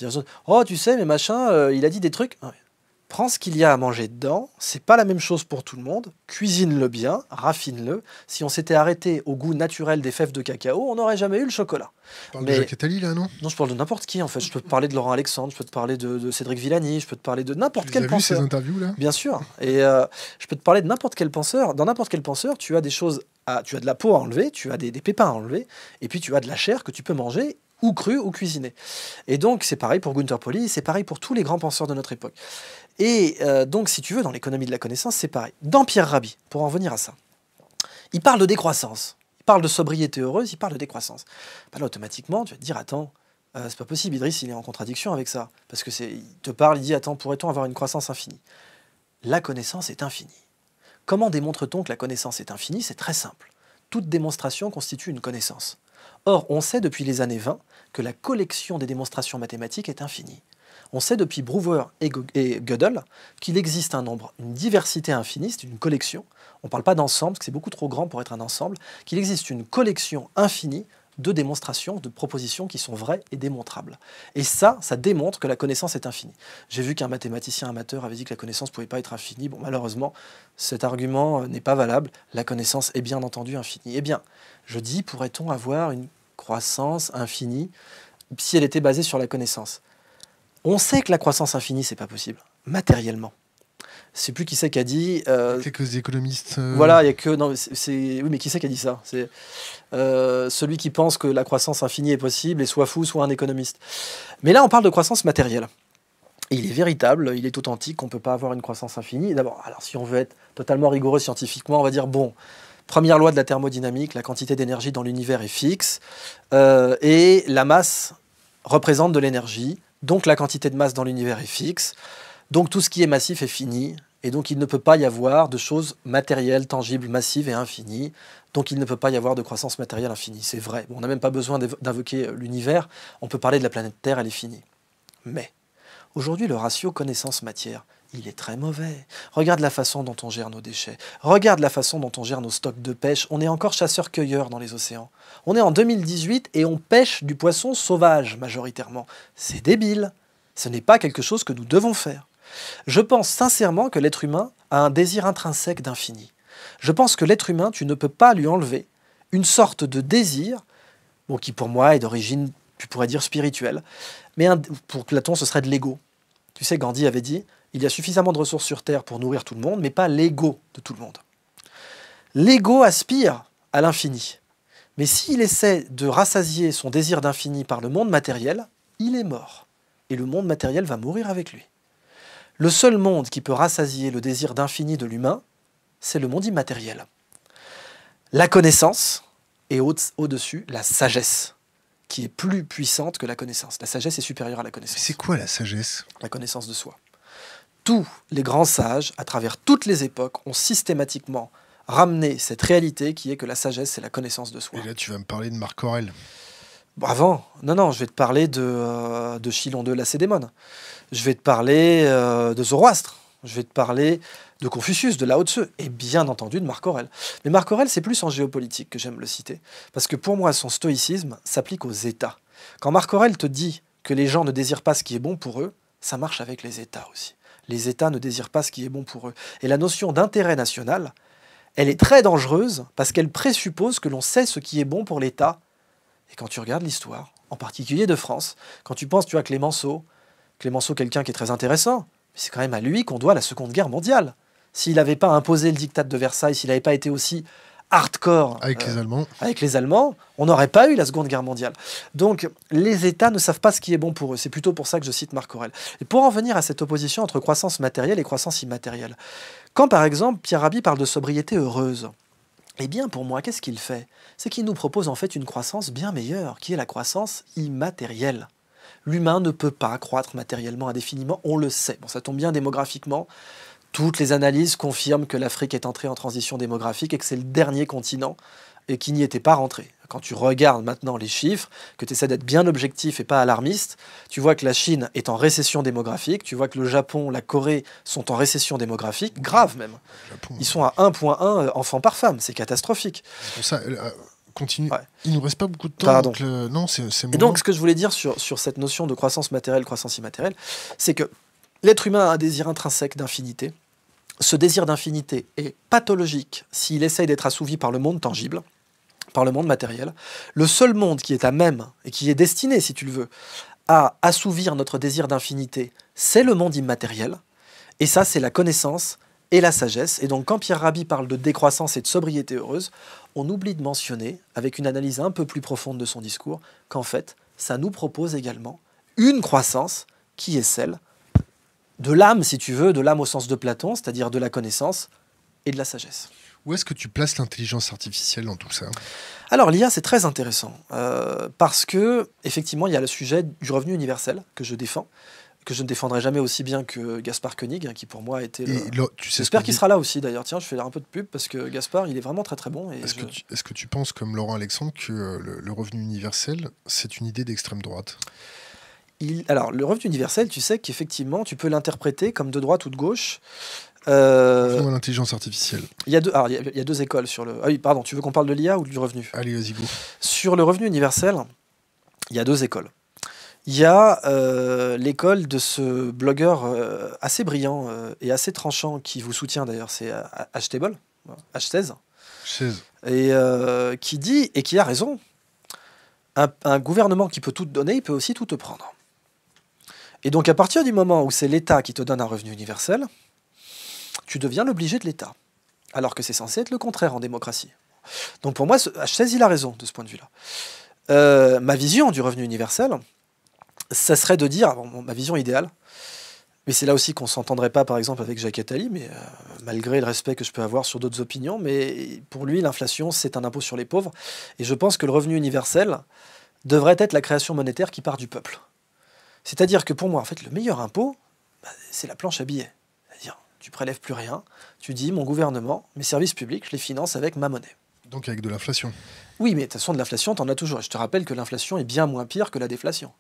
Oh, tu sais, mais machin, euh, il a dit des trucs. Prends ce qu'il y a à manger dedans, c'est pas la même chose pour tout le monde. Cuisine-le bien, raffine-le. Si on s'était arrêté au goût naturel des fèves de cacao, on n'aurait jamais eu le chocolat. Tu parles de Jacques Attali, là, non Non, je parle de n'importe qui, en fait. Je peux te parler de Laurent Alexandre, je peux te parler de, Cédric Villani, je peux te parler de n'importe quel as Vu ces interviews, là Bien sûr. Et euh, je peux te parler de n'importe quel penseur. Dans n'importe quel penseur, tu as des choses Tu as de la peau à enlever, tu as des, pépins à enlever, et puis tu as de la chair que tu peux manger ou crue, ou cuisinée. Et donc, c'est pareil pour Gunther Pauli, c'est pareil pour tous les grands penseurs de notre époque. Et euh, donc, si tu veux, dans l'économie de la connaissance, c'est pareil. Dans Pierre Rabhi, pour en venir à ça, il parle de décroissance. Il parle de sobriété heureuse, il parle de décroissance. Bah là, automatiquement, tu vas te dire, attends, euh, c'est pas possible, Idriss, il est en contradiction avec ça. Parce que c'est, il te parle, il dit, attends, pourrait-on avoir une croissance infinie La connaissance est infinie. Comment démontre-t-on que la connaissance est infinie C'est très simple. Toute démonstration constitue une connaissance. Or, on sait depuis les années 20 que la collection des démonstrations mathématiques est infinie. On sait depuis Brouwer et, Gödel qu'il existe un nombre, une diversité infinie, c'est une collection, on ne parle pas d'ensemble, parce que c'est beaucoup trop grand pour être un ensemble, qu'il existe une collection infinie de démonstrations, de propositions qui sont vraies et démontrables. Et ça, ça démontre que la connaissance est infinie. J'ai vu qu'un mathématicien amateur avait dit que la connaissance ne pouvait pas être infinie. Bon, malheureusement, cet argument euh, n'est pas valable. La connaissance est bien entendu infinie. Eh bien, je dis, pourrait-on avoir une croissance infinie si elle était basée sur la connaissance on sait que la croissance infinie, c'est pas possible, matériellement. C'est plus qui c'est qui a dit. Euh, Quelques économistes. Euh, voilà, il a que c'est oui, mais qui sait qui a dit ça C'est euh, celui qui pense que la croissance infinie est possible et soit fou, soit un économiste. Mais là, on parle de croissance matérielle. il est véritable, il est authentique. On peut pas avoir une croissance infinie. D'abord, alors si on veut être totalement rigoureux scientifiquement, on va dire bon, première loi de la thermodynamique, la quantité d'énergie dans l'univers est fixe euh, et la masse représente de l'énergie donc la quantité de masse dans l'univers est fixe. Donc tout ce qui est massif est fini. Et donc il ne peut pas y avoir de choses matérielles, tangibles, massives et infinies. Donc il ne peut pas y avoir de croissance matérielle infinie. C'est vrai. On n'a même pas besoin d'invoquer l'univers. On peut parler de la planète Terre, elle est finie. Mais aujourd'hui, le ratio connaissance-matière, il est très mauvais. Regarde la façon dont on gère nos déchets. Regarde la façon dont on gère nos stocks de pêche. On est encore chasseurs-cueilleurs dans les océans. On est en 2018 et on pêche du poisson sauvage majoritairement. C'est débile. Ce n'est pas quelque chose que nous devons faire. Je pense sincèrement que l'être humain a un désir intrinsèque d'infini. Je pense que l'être humain, tu ne peux pas lui enlever une sorte de désir, qui pour moi est d'origine, tu pourrais dire, spirituelle, mais pour Platon, ce serait de l'ego. Tu sais, Gandhi avait dit, il y a suffisamment de ressources sur Terre pour nourrir tout le monde, mais pas l'ego de tout le monde. L'ego aspire à l'infini. Mais s'il essaie de rassasier son désir d'infini par le monde matériel, il est mort. Et le monde matériel va mourir avec lui. Le seul monde qui peut rassasier le désir d'infini de l'humain, c'est le monde immatériel. La connaissance est au-dessus la sagesse, qui est plus puissante que la connaissance. La sagesse est supérieure à la connaissance. C'est quoi la sagesse La connaissance de soi tous les grands sages, à travers toutes les époques, ont systématiquement ramené cette réalité qui est que la sagesse, c'est la connaissance de soi. Et là, tu vas me parler de Marc Aurèle. bravo avant, non, non, je vais te parler de, euh, de Chilon de Lacédémone. Je vais te parler euh, de Zoroastre. Je vais te parler de Confucius, de Lao Tzu, et bien entendu de Marc Aurèle. Mais Marc Aurèle, c'est plus en géopolitique que j'aime le citer. Parce que pour moi, son stoïcisme s'applique aux États. Quand Marc Aurèle te dit que les gens ne désirent pas ce qui est bon pour eux, ça marche avec les États aussi les États ne désirent pas ce qui est bon pour eux. Et la notion d'intérêt national, elle est très dangereuse parce qu'elle présuppose que l'on sait ce qui est bon pour l'État. Et quand tu regardes l'histoire, en particulier de France, quand tu penses, tu vois, Clémenceau, Clémenceau, quelqu'un qui est très intéressant, c'est quand même à lui qu'on doit la Seconde Guerre mondiale. S'il n'avait pas imposé le diktat de Versailles, s'il n'avait pas été aussi hardcore avec les euh, Allemands. Avec les Allemands, on n'aurait pas eu la Seconde Guerre mondiale. Donc les États ne savent pas ce qui est bon pour eux. C'est plutôt pour ça que je cite Marc Aurel. Et pour en venir à cette opposition entre croissance matérielle et croissance immatérielle, quand par exemple Pierre Rabhi parle de sobriété heureuse, eh bien, pour moi, qu'est-ce qu'il fait C'est qu'il nous propose en fait une croissance bien meilleure, qui est la croissance immatérielle. L'humain ne peut pas croître matériellement indéfiniment, on le sait. Bon, ça tombe bien démographiquement. Toutes les analyses confirment que l'Afrique est entrée en transition démographique et que c'est le dernier continent et qui n'y était pas rentré. Quand tu regardes maintenant les chiffres, que tu essaies d'être bien objectif et pas alarmiste, tu vois que la Chine est en récession démographique, tu vois que le Japon, la Corée sont en récession démographique, grave même. Ils sont à 1,1 euh, enfants par femme, c'est catastrophique. Pour ça, euh, euh, continue. Il nous reste pas beaucoup de temps. Donc Non, c'est. Et donc, ce que je voulais dire sur, sur cette notion de croissance matérielle, croissance immatérielle, c'est que L'être humain a un désir intrinsèque d'infinité. Ce désir d'infinité est pathologique s'il essaye d'être assouvi par le monde tangible, par le monde matériel. Le seul monde qui est à même et qui est destiné, si tu le veux, à assouvir notre désir d'infinité, c'est le monde immatériel. Et ça, c'est la connaissance et la sagesse. Et donc, quand Pierre Rabhi parle de décroissance et de sobriété heureuse, on oublie de mentionner, avec une analyse un peu plus profonde de son discours, qu'en fait, ça nous propose également une croissance qui est celle de l'âme, si tu veux, de l'âme au sens de Platon, c'est-à-dire de la connaissance et de la sagesse. Où est-ce que tu places l'intelligence artificielle dans tout ça Alors l'IA, c'est très intéressant, euh, parce que effectivement, il y a le sujet du revenu universel que je défends, que je ne défendrai jamais aussi bien que Gaspard Koenig, hein, qui pour moi était... Le... J'espère qu'il sera là aussi d'ailleurs. Tiens, je fais un peu de pub, parce que Gaspard, il est vraiment très très bon. Est-ce que, tu penses, comme Laurent Alexandre, que euh, le revenu universel, c'est une idée d'extrême droite alors, le revenu universel, tu sais qu'effectivement, tu peux l'interpréter comme de droite ou de gauche. Euh, l'intelligence artificielle. Il y, a deux, il, y a, deux écoles sur le. Ah oui, pardon, tu veux qu'on parle de l'IA ou du revenu Allez, vas-y, go. Sur le revenu universel, il y a deux écoles. Il y a euh, l'école de ce blogueur euh, assez brillant et assez tranchant qui vous soutient d'ailleurs, c'est Htable, H16. Et qui dit, et qui a raison, un, un gouvernement qui peut tout donner, il peut aussi tout te prendre. Et donc à partir du moment où c'est l'État qui te donne un revenu universel, tu deviens l'obligé de l'État. Alors que c'est censé être le contraire en démocratie. Donc pour moi, il a ah, raison de ce point de vue-là. Euh, ma vision du revenu universel, ça serait de dire, ma vision idéale, mais c'est là aussi qu'on ne s'entendrait pas, par exemple, avec Jacques Attali, mais euh, malgré le respect que je peux avoir sur d'autres opinions, mais pour lui, l'inflation, c'est un impôt sur les pauvres. Et je pense que le revenu universel devrait être la création monétaire qui part du peuple. C'est-à-dire que pour moi, en fait, le meilleur impôt, bah, c'est la planche à billets. C'est-à-dire, tu prélèves plus rien, tu dis, mon gouvernement, mes services publics, je les finance avec ma monnaie. Donc avec de l'inflation. Oui, mais de toute façon, de l'inflation, tu en as toujours. Et je te rappelle que l'inflation est bien moins pire que la déflation.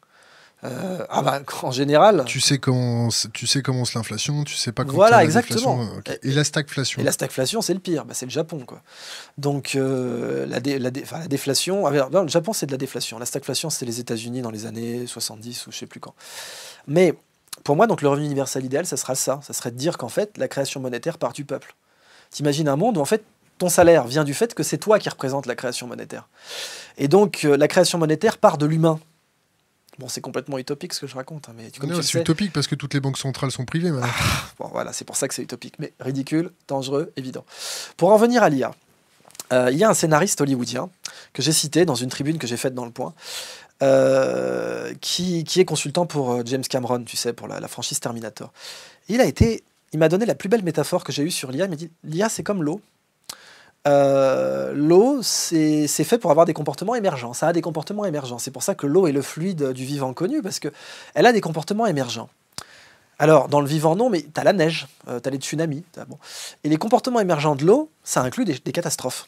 Euh, ah bah, en général. Tu sais comment, tu sais comment l'inflation, tu sais pas comment. Voilà, exactement. Euh, et, la stagflation. Et la stagflation, c'est le pire. Bah, c'est le Japon, quoi. Donc euh, la, déflation. Ah, le Japon, c'est de la déflation. La stagflation, c'est les États-Unis dans les années 70 ou je sais plus quand. Mais pour moi, donc le revenu universel idéal, ça sera ça. Ça serait de dire qu'en fait, la création monétaire part du peuple. T'imagines un monde où en fait ton salaire vient du fait que c'est toi qui représente la création monétaire. Et donc la création monétaire part de l'humain. Bon, c'est complètement utopique ce que je raconte, hein, mais tu, c'est utopique parce que toutes les banques centrales sont privées ah, bon, voilà, c'est pour ça que c'est utopique, mais ridicule, dangereux, évident. Pour en venir à l'IA, euh, il y a un scénariste hollywoodien que j'ai cité dans une tribune que j'ai faite dans Le Point, euh, qui, qui, est consultant pour euh, James Cameron, tu sais, pour la, la franchise Terminator. Il a été, il m'a donné la plus belle métaphore que j'ai eue sur l'IA. Il m'a dit l'IA, c'est comme l'eau. Euh, l'eau, c'est fait pour avoir des comportements émergents. Ça a des comportements émergents. C'est pour ça que l'eau est le fluide du vivant connu, parce qu'elle a des comportements émergents. Alors, dans le vivant, non, mais tu as la neige, euh, tu as les tsunamis. bon. Et les comportements émergents de l'eau, ça inclut des, catastrophes.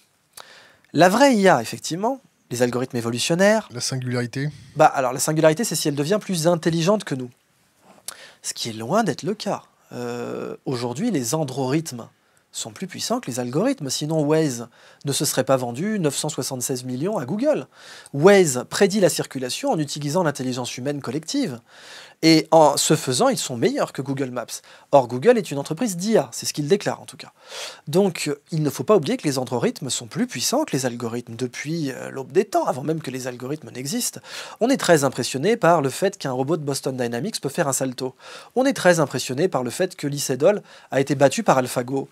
La vraie IA, effectivement, les algorithmes évolutionnaires. La singularité Bah, alors, la singularité, c'est si elle devient plus intelligente que nous. Ce qui est loin d'être le cas. Euh, aujourd'hui, les androrythmes, sont plus puissants que les algorithmes. Sinon, Waze ne se serait pas vendu 976 millions à Google. Waze prédit la circulation en utilisant l'intelligence humaine collective. Et en ce faisant, ils sont meilleurs que Google Maps. Or, Google est une entreprise d'IA, c'est ce qu'il déclare en tout cas. Donc, il ne faut pas oublier que les algorithmes sont plus puissants que les algorithmes depuis euh, l'aube des temps, avant même que les algorithmes n'existent. On est très impressionné par le fait qu'un robot de Boston Dynamics peut faire un salto. On est très impressionné par le fait que l'ICEDOL a été battu par AlphaGo.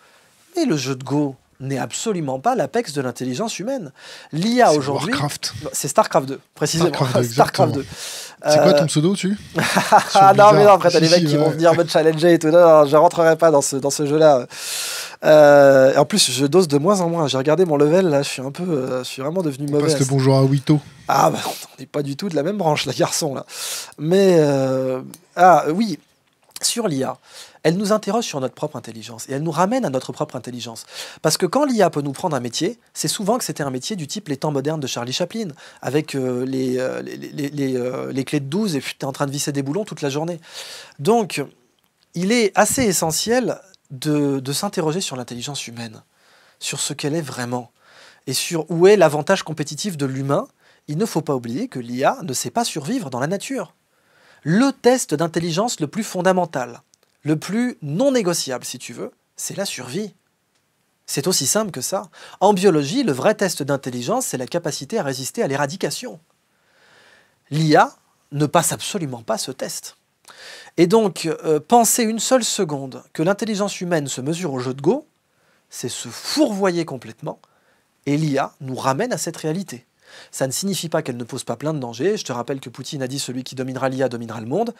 Et le jeu de Go n'est absolument pas l'apex de l'intelligence humaine. L'IA aujourd'hui. Starcraft. C'est Starcraft 2, précisément. Starcraft, 2. C'est quoi euh, ton pseudo tu Ah non, mais non, après, t'as des mecs qui vont venir me challenger et tout. Non, non, je rentrerai pas dans ce, dans ce jeu-là. Euh, en plus, je dose de moins en moins. J'ai regardé mon level, là, je suis un peu. Euh, je suis vraiment devenu mauvais. Parce le bonjour à Wito. Ah, bah, on n'est pas du tout de la même branche, la garçon là. Mais. ah, oui, sur l'IA elle nous interroge sur notre propre intelligence et elle nous ramène à notre propre intelligence. Parce que quand l'IA peut nous prendre un métier, c'est souvent que c'était un métier du type les temps modernes de Charlie Chaplin, avec euh, euh, euh, les, clés de 12 et tu es en train de visser des boulons toute la journée. Donc, il est assez essentiel de s'interroger sur l'intelligence humaine, sur ce qu'elle est vraiment et sur où est l'avantage compétitif de l'humain. Il ne faut pas oublier que l'IA ne sait pas survivre dans la nature. Le test d'intelligence le plus fondamental, le plus non négociable, si tu veux, c'est la survie. C'est aussi simple que ça. En biologie, le vrai test d'intelligence, c'est la capacité à résister à l'éradication. L'IA ne passe absolument pas ce test. Et donc, euh, penser une seule seconde que l'intelligence humaine se mesure au jeu de Go, c'est se fourvoyer complètement, et l'IA nous ramène à cette réalité. Ça ne signifie pas qu'elle ne pose pas plein de dangers. Je te rappelle que Poutine a dit celui qui dominera l'IA dominera le monde.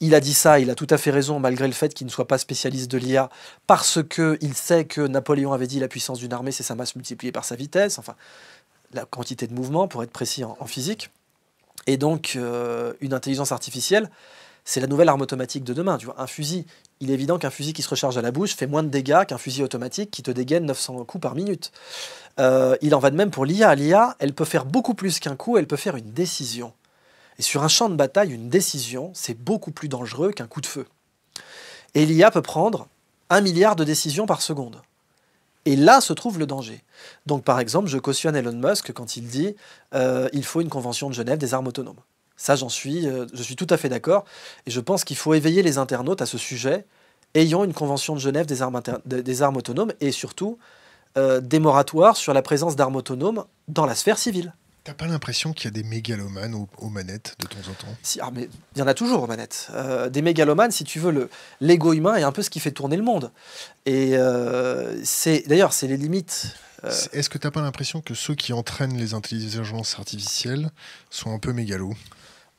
Il a dit ça, il a tout à fait raison, malgré le fait qu'il ne soit pas spécialiste de l'IA, parce qu'il sait que Napoléon avait dit la puissance d'une armée, c'est sa masse multipliée par sa vitesse, enfin, la quantité de mouvement, pour être précis en, physique. Et donc, euh, une intelligence artificielle, c'est la nouvelle arme automatique de demain. un fusil, il est évident qu'un fusil qui se recharge à la bouche fait moins de dégâts qu'un fusil automatique qui te dégaine 900 coups par minute. Euh, il en va de même pour l'IA. L'IA, elle peut faire beaucoup plus qu'un coup, elle peut faire une décision. Et sur un champ de bataille, une décision, c'est beaucoup plus dangereux qu'un coup de feu. Et l'IA peut prendre un milliard de décisions par seconde. Et là se trouve le danger. Donc par exemple, je cautionne Elon Musk quand il dit qu'il euh, il faut une convention de Genève des armes autonomes. Ça, j'en suis, euh, je suis tout à fait d'accord. Et je pense qu'il faut éveiller les internautes à ce sujet, ayant une convention de Genève des armes, des armes autonomes et surtout euh, des moratoires sur la présence d'armes autonomes dans la sphère civile. T'as pas l'impression qu'il y a des mégalomanes aux, manettes de temps en temps Si, ah, il y en a toujours aux manettes. Euh, des mégalomanes, si tu veux, l'ego humain est un peu ce qui fait tourner le monde. Et c'est d'ailleurs, c'est les limites est-ce que t'as pas l'impression que ceux qui entraînent les intelligences artificielles sont un peu mégalos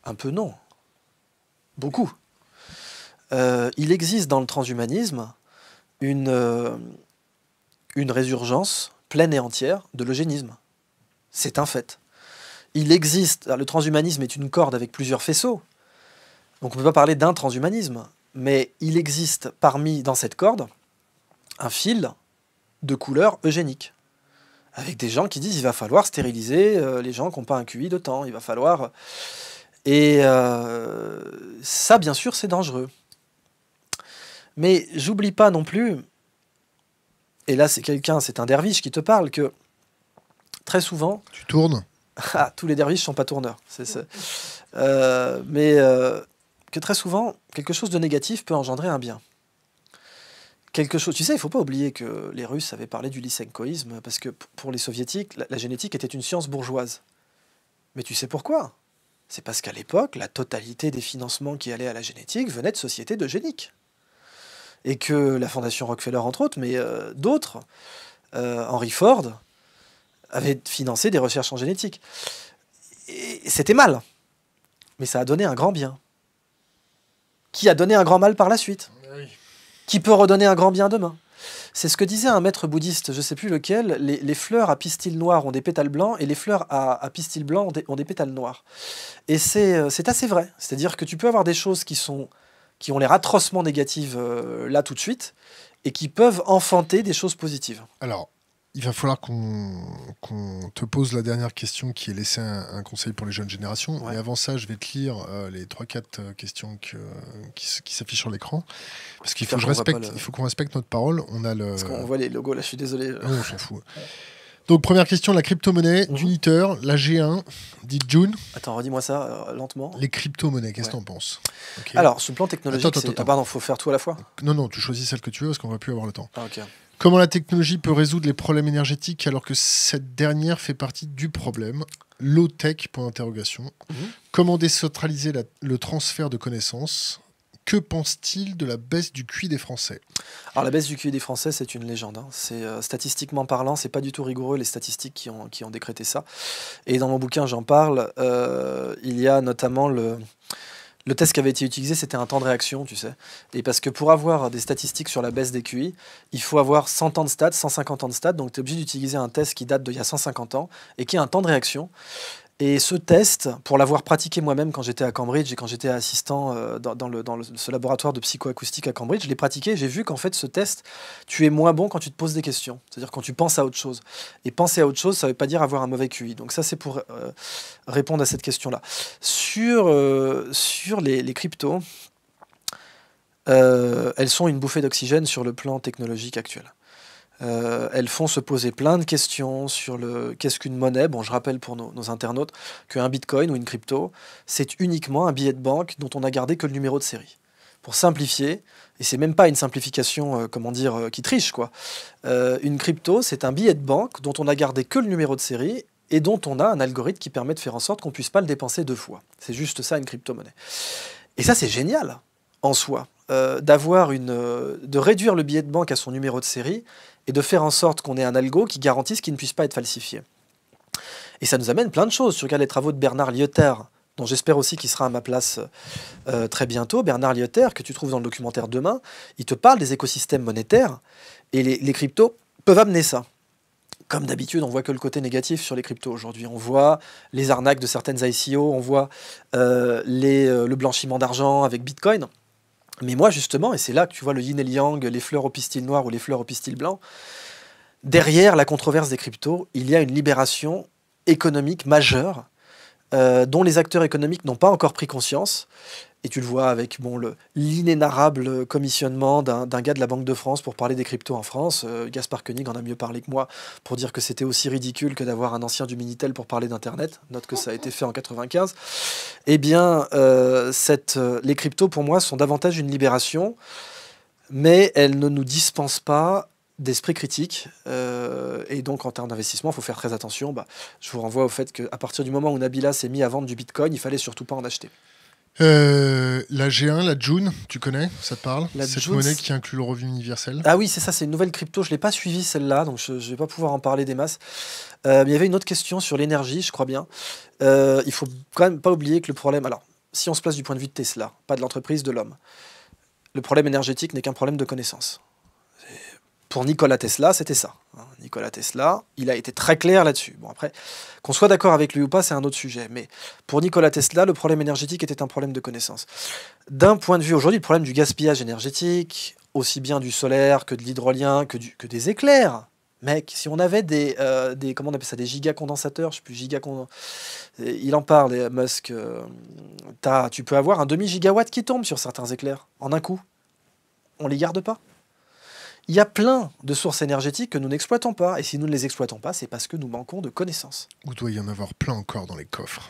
un peu non. Beaucoup. Euh, il existe dans le transhumanisme une, euh, une résurgence pleine et entière de l'eugénisme. C'est un fait. Il existe, le transhumanisme est une corde avec plusieurs faisceaux, donc on ne peut pas parler d'un transhumanisme, mais il existe parmi, dans cette corde, un fil de couleur eugénique, avec des gens qui disent il va falloir stériliser euh, les gens qui n'ont pas un QI de temps, il va falloir... Et euh, ça, bien sûr, c'est dangereux. Mais j'oublie pas non plus, et là c'est quelqu'un, c'est un derviche qui te parle, que très souvent... Tu tournes ah, Tous les derviches sont pas tourneurs. c'est euh, mais euh, que très souvent, quelque chose de négatif peut engendrer un bien. Quelque chose, tu sais, il faut pas oublier que les Russes avaient parlé du lysenkoïsme, parce que pour les soviétiques, la génétique était une science bourgeoise. Mais tu sais pourquoi c'est parce qu'à l'époque, la totalité des financements qui allaient à la génétique venaient de sociétés de génique. Et que la Fondation Rockefeller, entre autres, mais euh, d'autres, euh, Henry Ford, avait financé des recherches en génétique. Et c'était mal. Mais ça a donné un grand bien. Qui a donné un grand mal par la suite Qui peut redonner un grand bien demain c'est ce que disait un maître bouddhiste, je ne sais plus lequel, les, fleurs à pistil noir ont des pétales blancs et les fleurs à, pistil blanc ont des, pétales noirs. Et euh, c'est assez vrai. C'est-à-dire que tu peux avoir des choses qui, ont l'air atrocement négatives euh, là tout de suite et qui peuvent enfanter des choses positives. Alors, il va falloir qu'on te pose la dernière question qui est laisser un, conseil pour les jeunes générations. Et avant ça, je vais te lire euh, les 3-4 euh, questions euh, qui, s'affichent sur l'écran. Parce qu'il faut qu'on respecte, respecte notre parole. On a le... Parce qu'on voit les logos là, je suis désolé. Ah, on s'en fout. Donc, première question, la crypto-monnaie, Uniter, mhm. la G1, dit June. Attends, redis-moi ça lentement. Les crypto-monnaies, qu'est-ce que t'en penses Alors, sous plan technologique, attends, attends, attends. Ah, pardon, faut faire tout à la fois Non, non, tu choisis celle que tu veux parce qu'on va plus avoir le temps. Ah, ok. Comment la technologie peut résoudre les problèmes énergétiques alors que cette dernière fait partie du problème Low tech, point d'interrogation. Mhm. Comment décentraliser le transfert de connaissances que pense-t-il de la baisse du QI des Français Alors la baisse du QI des Français, c'est une légende. Hein. C'est euh, statistiquement parlant, c'est pas du tout rigoureux les statistiques qui ont, qui ont décrété ça. Et dans mon bouquin, j'en parle. Euh, il y a notamment le, le test qui avait été utilisé, c'était un temps de réaction, tu sais. Et parce que pour avoir des statistiques sur la baisse des QI, il faut avoir 100 ans de stats, 150 ans de stats. Donc, tu es obligé d'utiliser un test qui date d'il y a 150 ans et qui a un temps de réaction. Et ce test, pour l'avoir pratiqué moi-même quand j'étais à Cambridge et quand j'étais assistant euh, dans, ce laboratoire de psychoacoustique à Cambridge, je l'ai pratiqué, j'ai vu qu'en fait ce test, tu es moins bon quand tu te poses des questions, c'est-à-dire quand tu penses à autre chose. Et penser à autre chose, ça ne veut pas dire avoir un mauvais QI. Donc ça, c'est pour euh, répondre à cette question-là. Sur, euh, sur les, cryptos, elles sont une bouffée d'oxygène sur le plan technologique actuel. Euh, elles font se poser plein de questions sur le qu'est-ce qu'une monnaie. Bon, je rappelle pour nos, internautes qu'un bitcoin ou une crypto, c'est uniquement un billet de banque dont on n'a gardé que le numéro de série. Pour simplifier, et c'est même pas une simplification, euh, comment dire, euh, qui triche, quoi. une crypto, c'est un billet de banque dont on n'a gardé que le numéro de série et dont on a un algorithme qui permet de faire en sorte qu'on puisse pas le dépenser deux fois. C'est juste ça, une crypto-monnaie. Et ça, c'est génial en soi. d'avoir une, de réduire le billet de banque à son numéro de série et de faire en sorte qu'on ait un algo qui garantisse qu'il ne puisse pas être falsifié. Et ça nous amène plein de choses. tu regarde les travaux de Bernard Lyotard, dont j'espère aussi qu'il sera à ma place euh, très bientôt. Bernard Lyotard, que tu trouves dans le documentaire demain, il te parle des écosystèmes monétaires et les, cryptos peuvent amener ça. Comme d'habitude, on voit que le côté négatif sur les cryptos aujourd'hui. On voit les arnaques de certaines ICO, on voit euh, euh, le blanchiment d'argent avec Bitcoin. Mais moi, justement, et c'est là que tu vois le yin et le yang, les fleurs au pistil noir ou les fleurs au pistil blanc, derrière la controverse des cryptos, il y a une libération économique majeure euh, dont les acteurs économiques n'ont pas encore pris conscience. Et tu le vois avec bon, l'inénarrable commissionnement d'un gars de la Banque de France pour parler des cryptos en France. Euh, Gaspard Koenig en a mieux parlé que moi pour dire que c'était aussi ridicule que d'avoir un ancien du Minitel pour parler d'Internet. Note que ça a été fait en 95. Eh bien, euh, euh, les cryptos, pour moi, sont davantage une libération, mais elles ne nous dispensent pas d'esprit critique. et donc, en termes d'investissement, il faut faire très attention. Bah, je vous renvoie au fait qu'à partir du moment où Nabila s'est mis à vendre du Bitcoin, il fallait surtout pas en acheter. Euh, la G1, la June, tu connais Ça te parle la Cette monnaie qui inclut le revenu universel Ah oui, c'est ça, c'est une nouvelle crypto. Je ne l'ai pas suivie celle-là, donc je ne vais pas pouvoir en parler des masses. Euh, il y avait une autre question sur l'énergie, je crois bien. Euh, il faut quand même pas oublier que le problème. Alors, si on se place du point de vue de Tesla, pas de l'entreprise, de l'homme, le problème énergétique n'est qu'un problème de connaissance pour Nikola Tesla, c'était ça. Hein, Nikola Tesla, il a été très clair là-dessus. Bon, après, qu'on soit d'accord avec lui ou pas, c'est un autre sujet. Mais pour Nikola Tesla, le problème énergétique était un problème de connaissance. D'un point de vue aujourd'hui, le problème du gaspillage énergétique, aussi bien du solaire que de l'hydrolien, que, des éclairs. Mec, si on avait euh, des, comment on appelle ça, des gigacondensateurs, je sais plus, Il en parle, Musk. Euh, tu peux avoir un demi-gigawatt qui tombe sur certains éclairs, en un coup. On les garde pas il y a plein de sources énergétiques que nous n'exploitons pas. Et si nous ne les exploitons pas, c'est parce que nous manquons de connaissances. Ou doit y en avoir plein encore dans les coffres.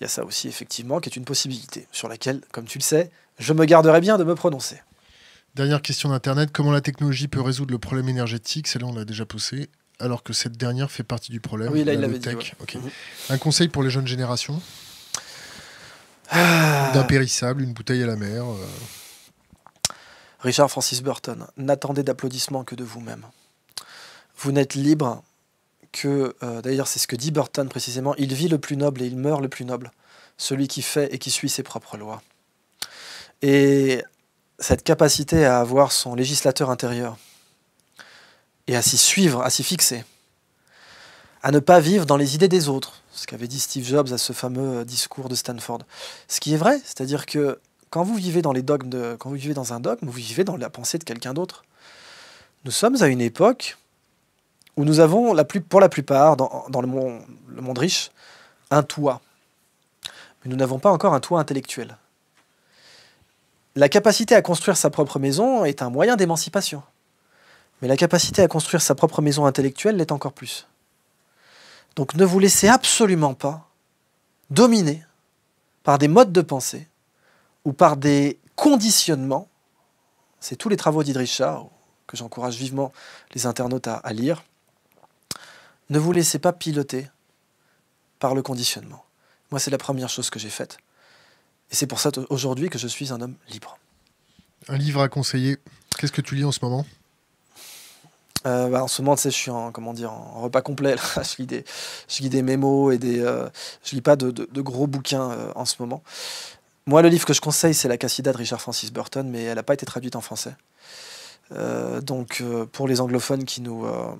Il y a ça aussi, effectivement, qui est une possibilité, sur laquelle, comme tu le sais, je me garderai bien de me prononcer. Dernière question d'Internet, comment la technologie peut résoudre le problème énergétique Celle-là, on l'a déjà posée, alors que cette dernière fait partie du problème. Oui, là, il l'avait dit. Mhm. Un conseil pour les jeunes générations ah. D'impérissable, une bouteille à la mer euh, Richard Francis Burton, n'attendez d'applaudissements que de vous-même. Vous, n'êtes libre que, euh, d'ailleurs c'est ce que dit Burton précisément, il vit le plus noble et il meurt le plus noble, celui qui fait et qui suit ses propres lois. Et cette capacité à avoir son législateur intérieur, et à s'y suivre, à s'y fixer, à ne pas vivre dans les idées des autres, ce qu'avait dit Steve Jobs à ce fameux discours de Stanford. Ce qui est vrai, c'est-à-dire que quand vous vivez dans les dogmes, quand vous vivez dans un dogme, vous vivez dans la pensée de quelqu'un d'autre. Nous sommes à une époque où nous avons, pour la plupart, dans, le monde riche, un toit. Mais nous n'avons pas encore un toit intellectuel. La capacité à construire sa propre maison est un moyen d'émancipation. Mais la capacité à construire sa propre maison intellectuelle l'est encore plus. Donc ne vous laissez absolument pas dominer par des modes de pensée ou par des conditionnements, c'est tous les travaux Shah que j'encourage vivement les internautes à, lire, ne vous laissez pas piloter par le conditionnement. Moi, c'est la première chose que j'ai faite. Et c'est pour ça aujourd'hui que je suis un homme libre. Un livre à conseiller. Qu'est-ce que tu lis en ce moment euh, bah, en ce moment, je suis en, comment dire, en repas complet. je, lis des, je lis des mémos et des. Euh, je lis pas de, gros bouquins euh, en ce moment. Moi, le livre que je conseille, c'est La Cassida de Richard Francis Burton, mais elle n'a pas été traduite en français. Euh, donc, euh, pour les anglophones qui nous, euh,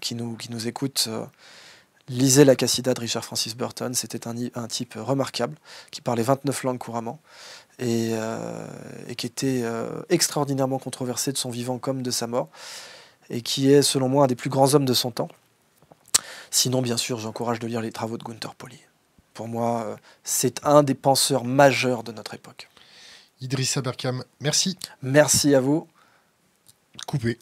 qui nous, qui nous écoutent, lisez La Cassida de Richard Francis Burton. C'était un, un, type remarquable qui parlait 29 langues couramment et, et qui était extraordinairement controversé de son vivant comme de sa mort et qui est, selon moi, un des plus grands hommes de son temps. Sinon, bien sûr, j'encourage de lire les travaux de Gunther Pauli pour moi, euh, c'est un des penseurs majeurs de notre époque. Idrissa Berkam, merci. Merci à vous. Coupé.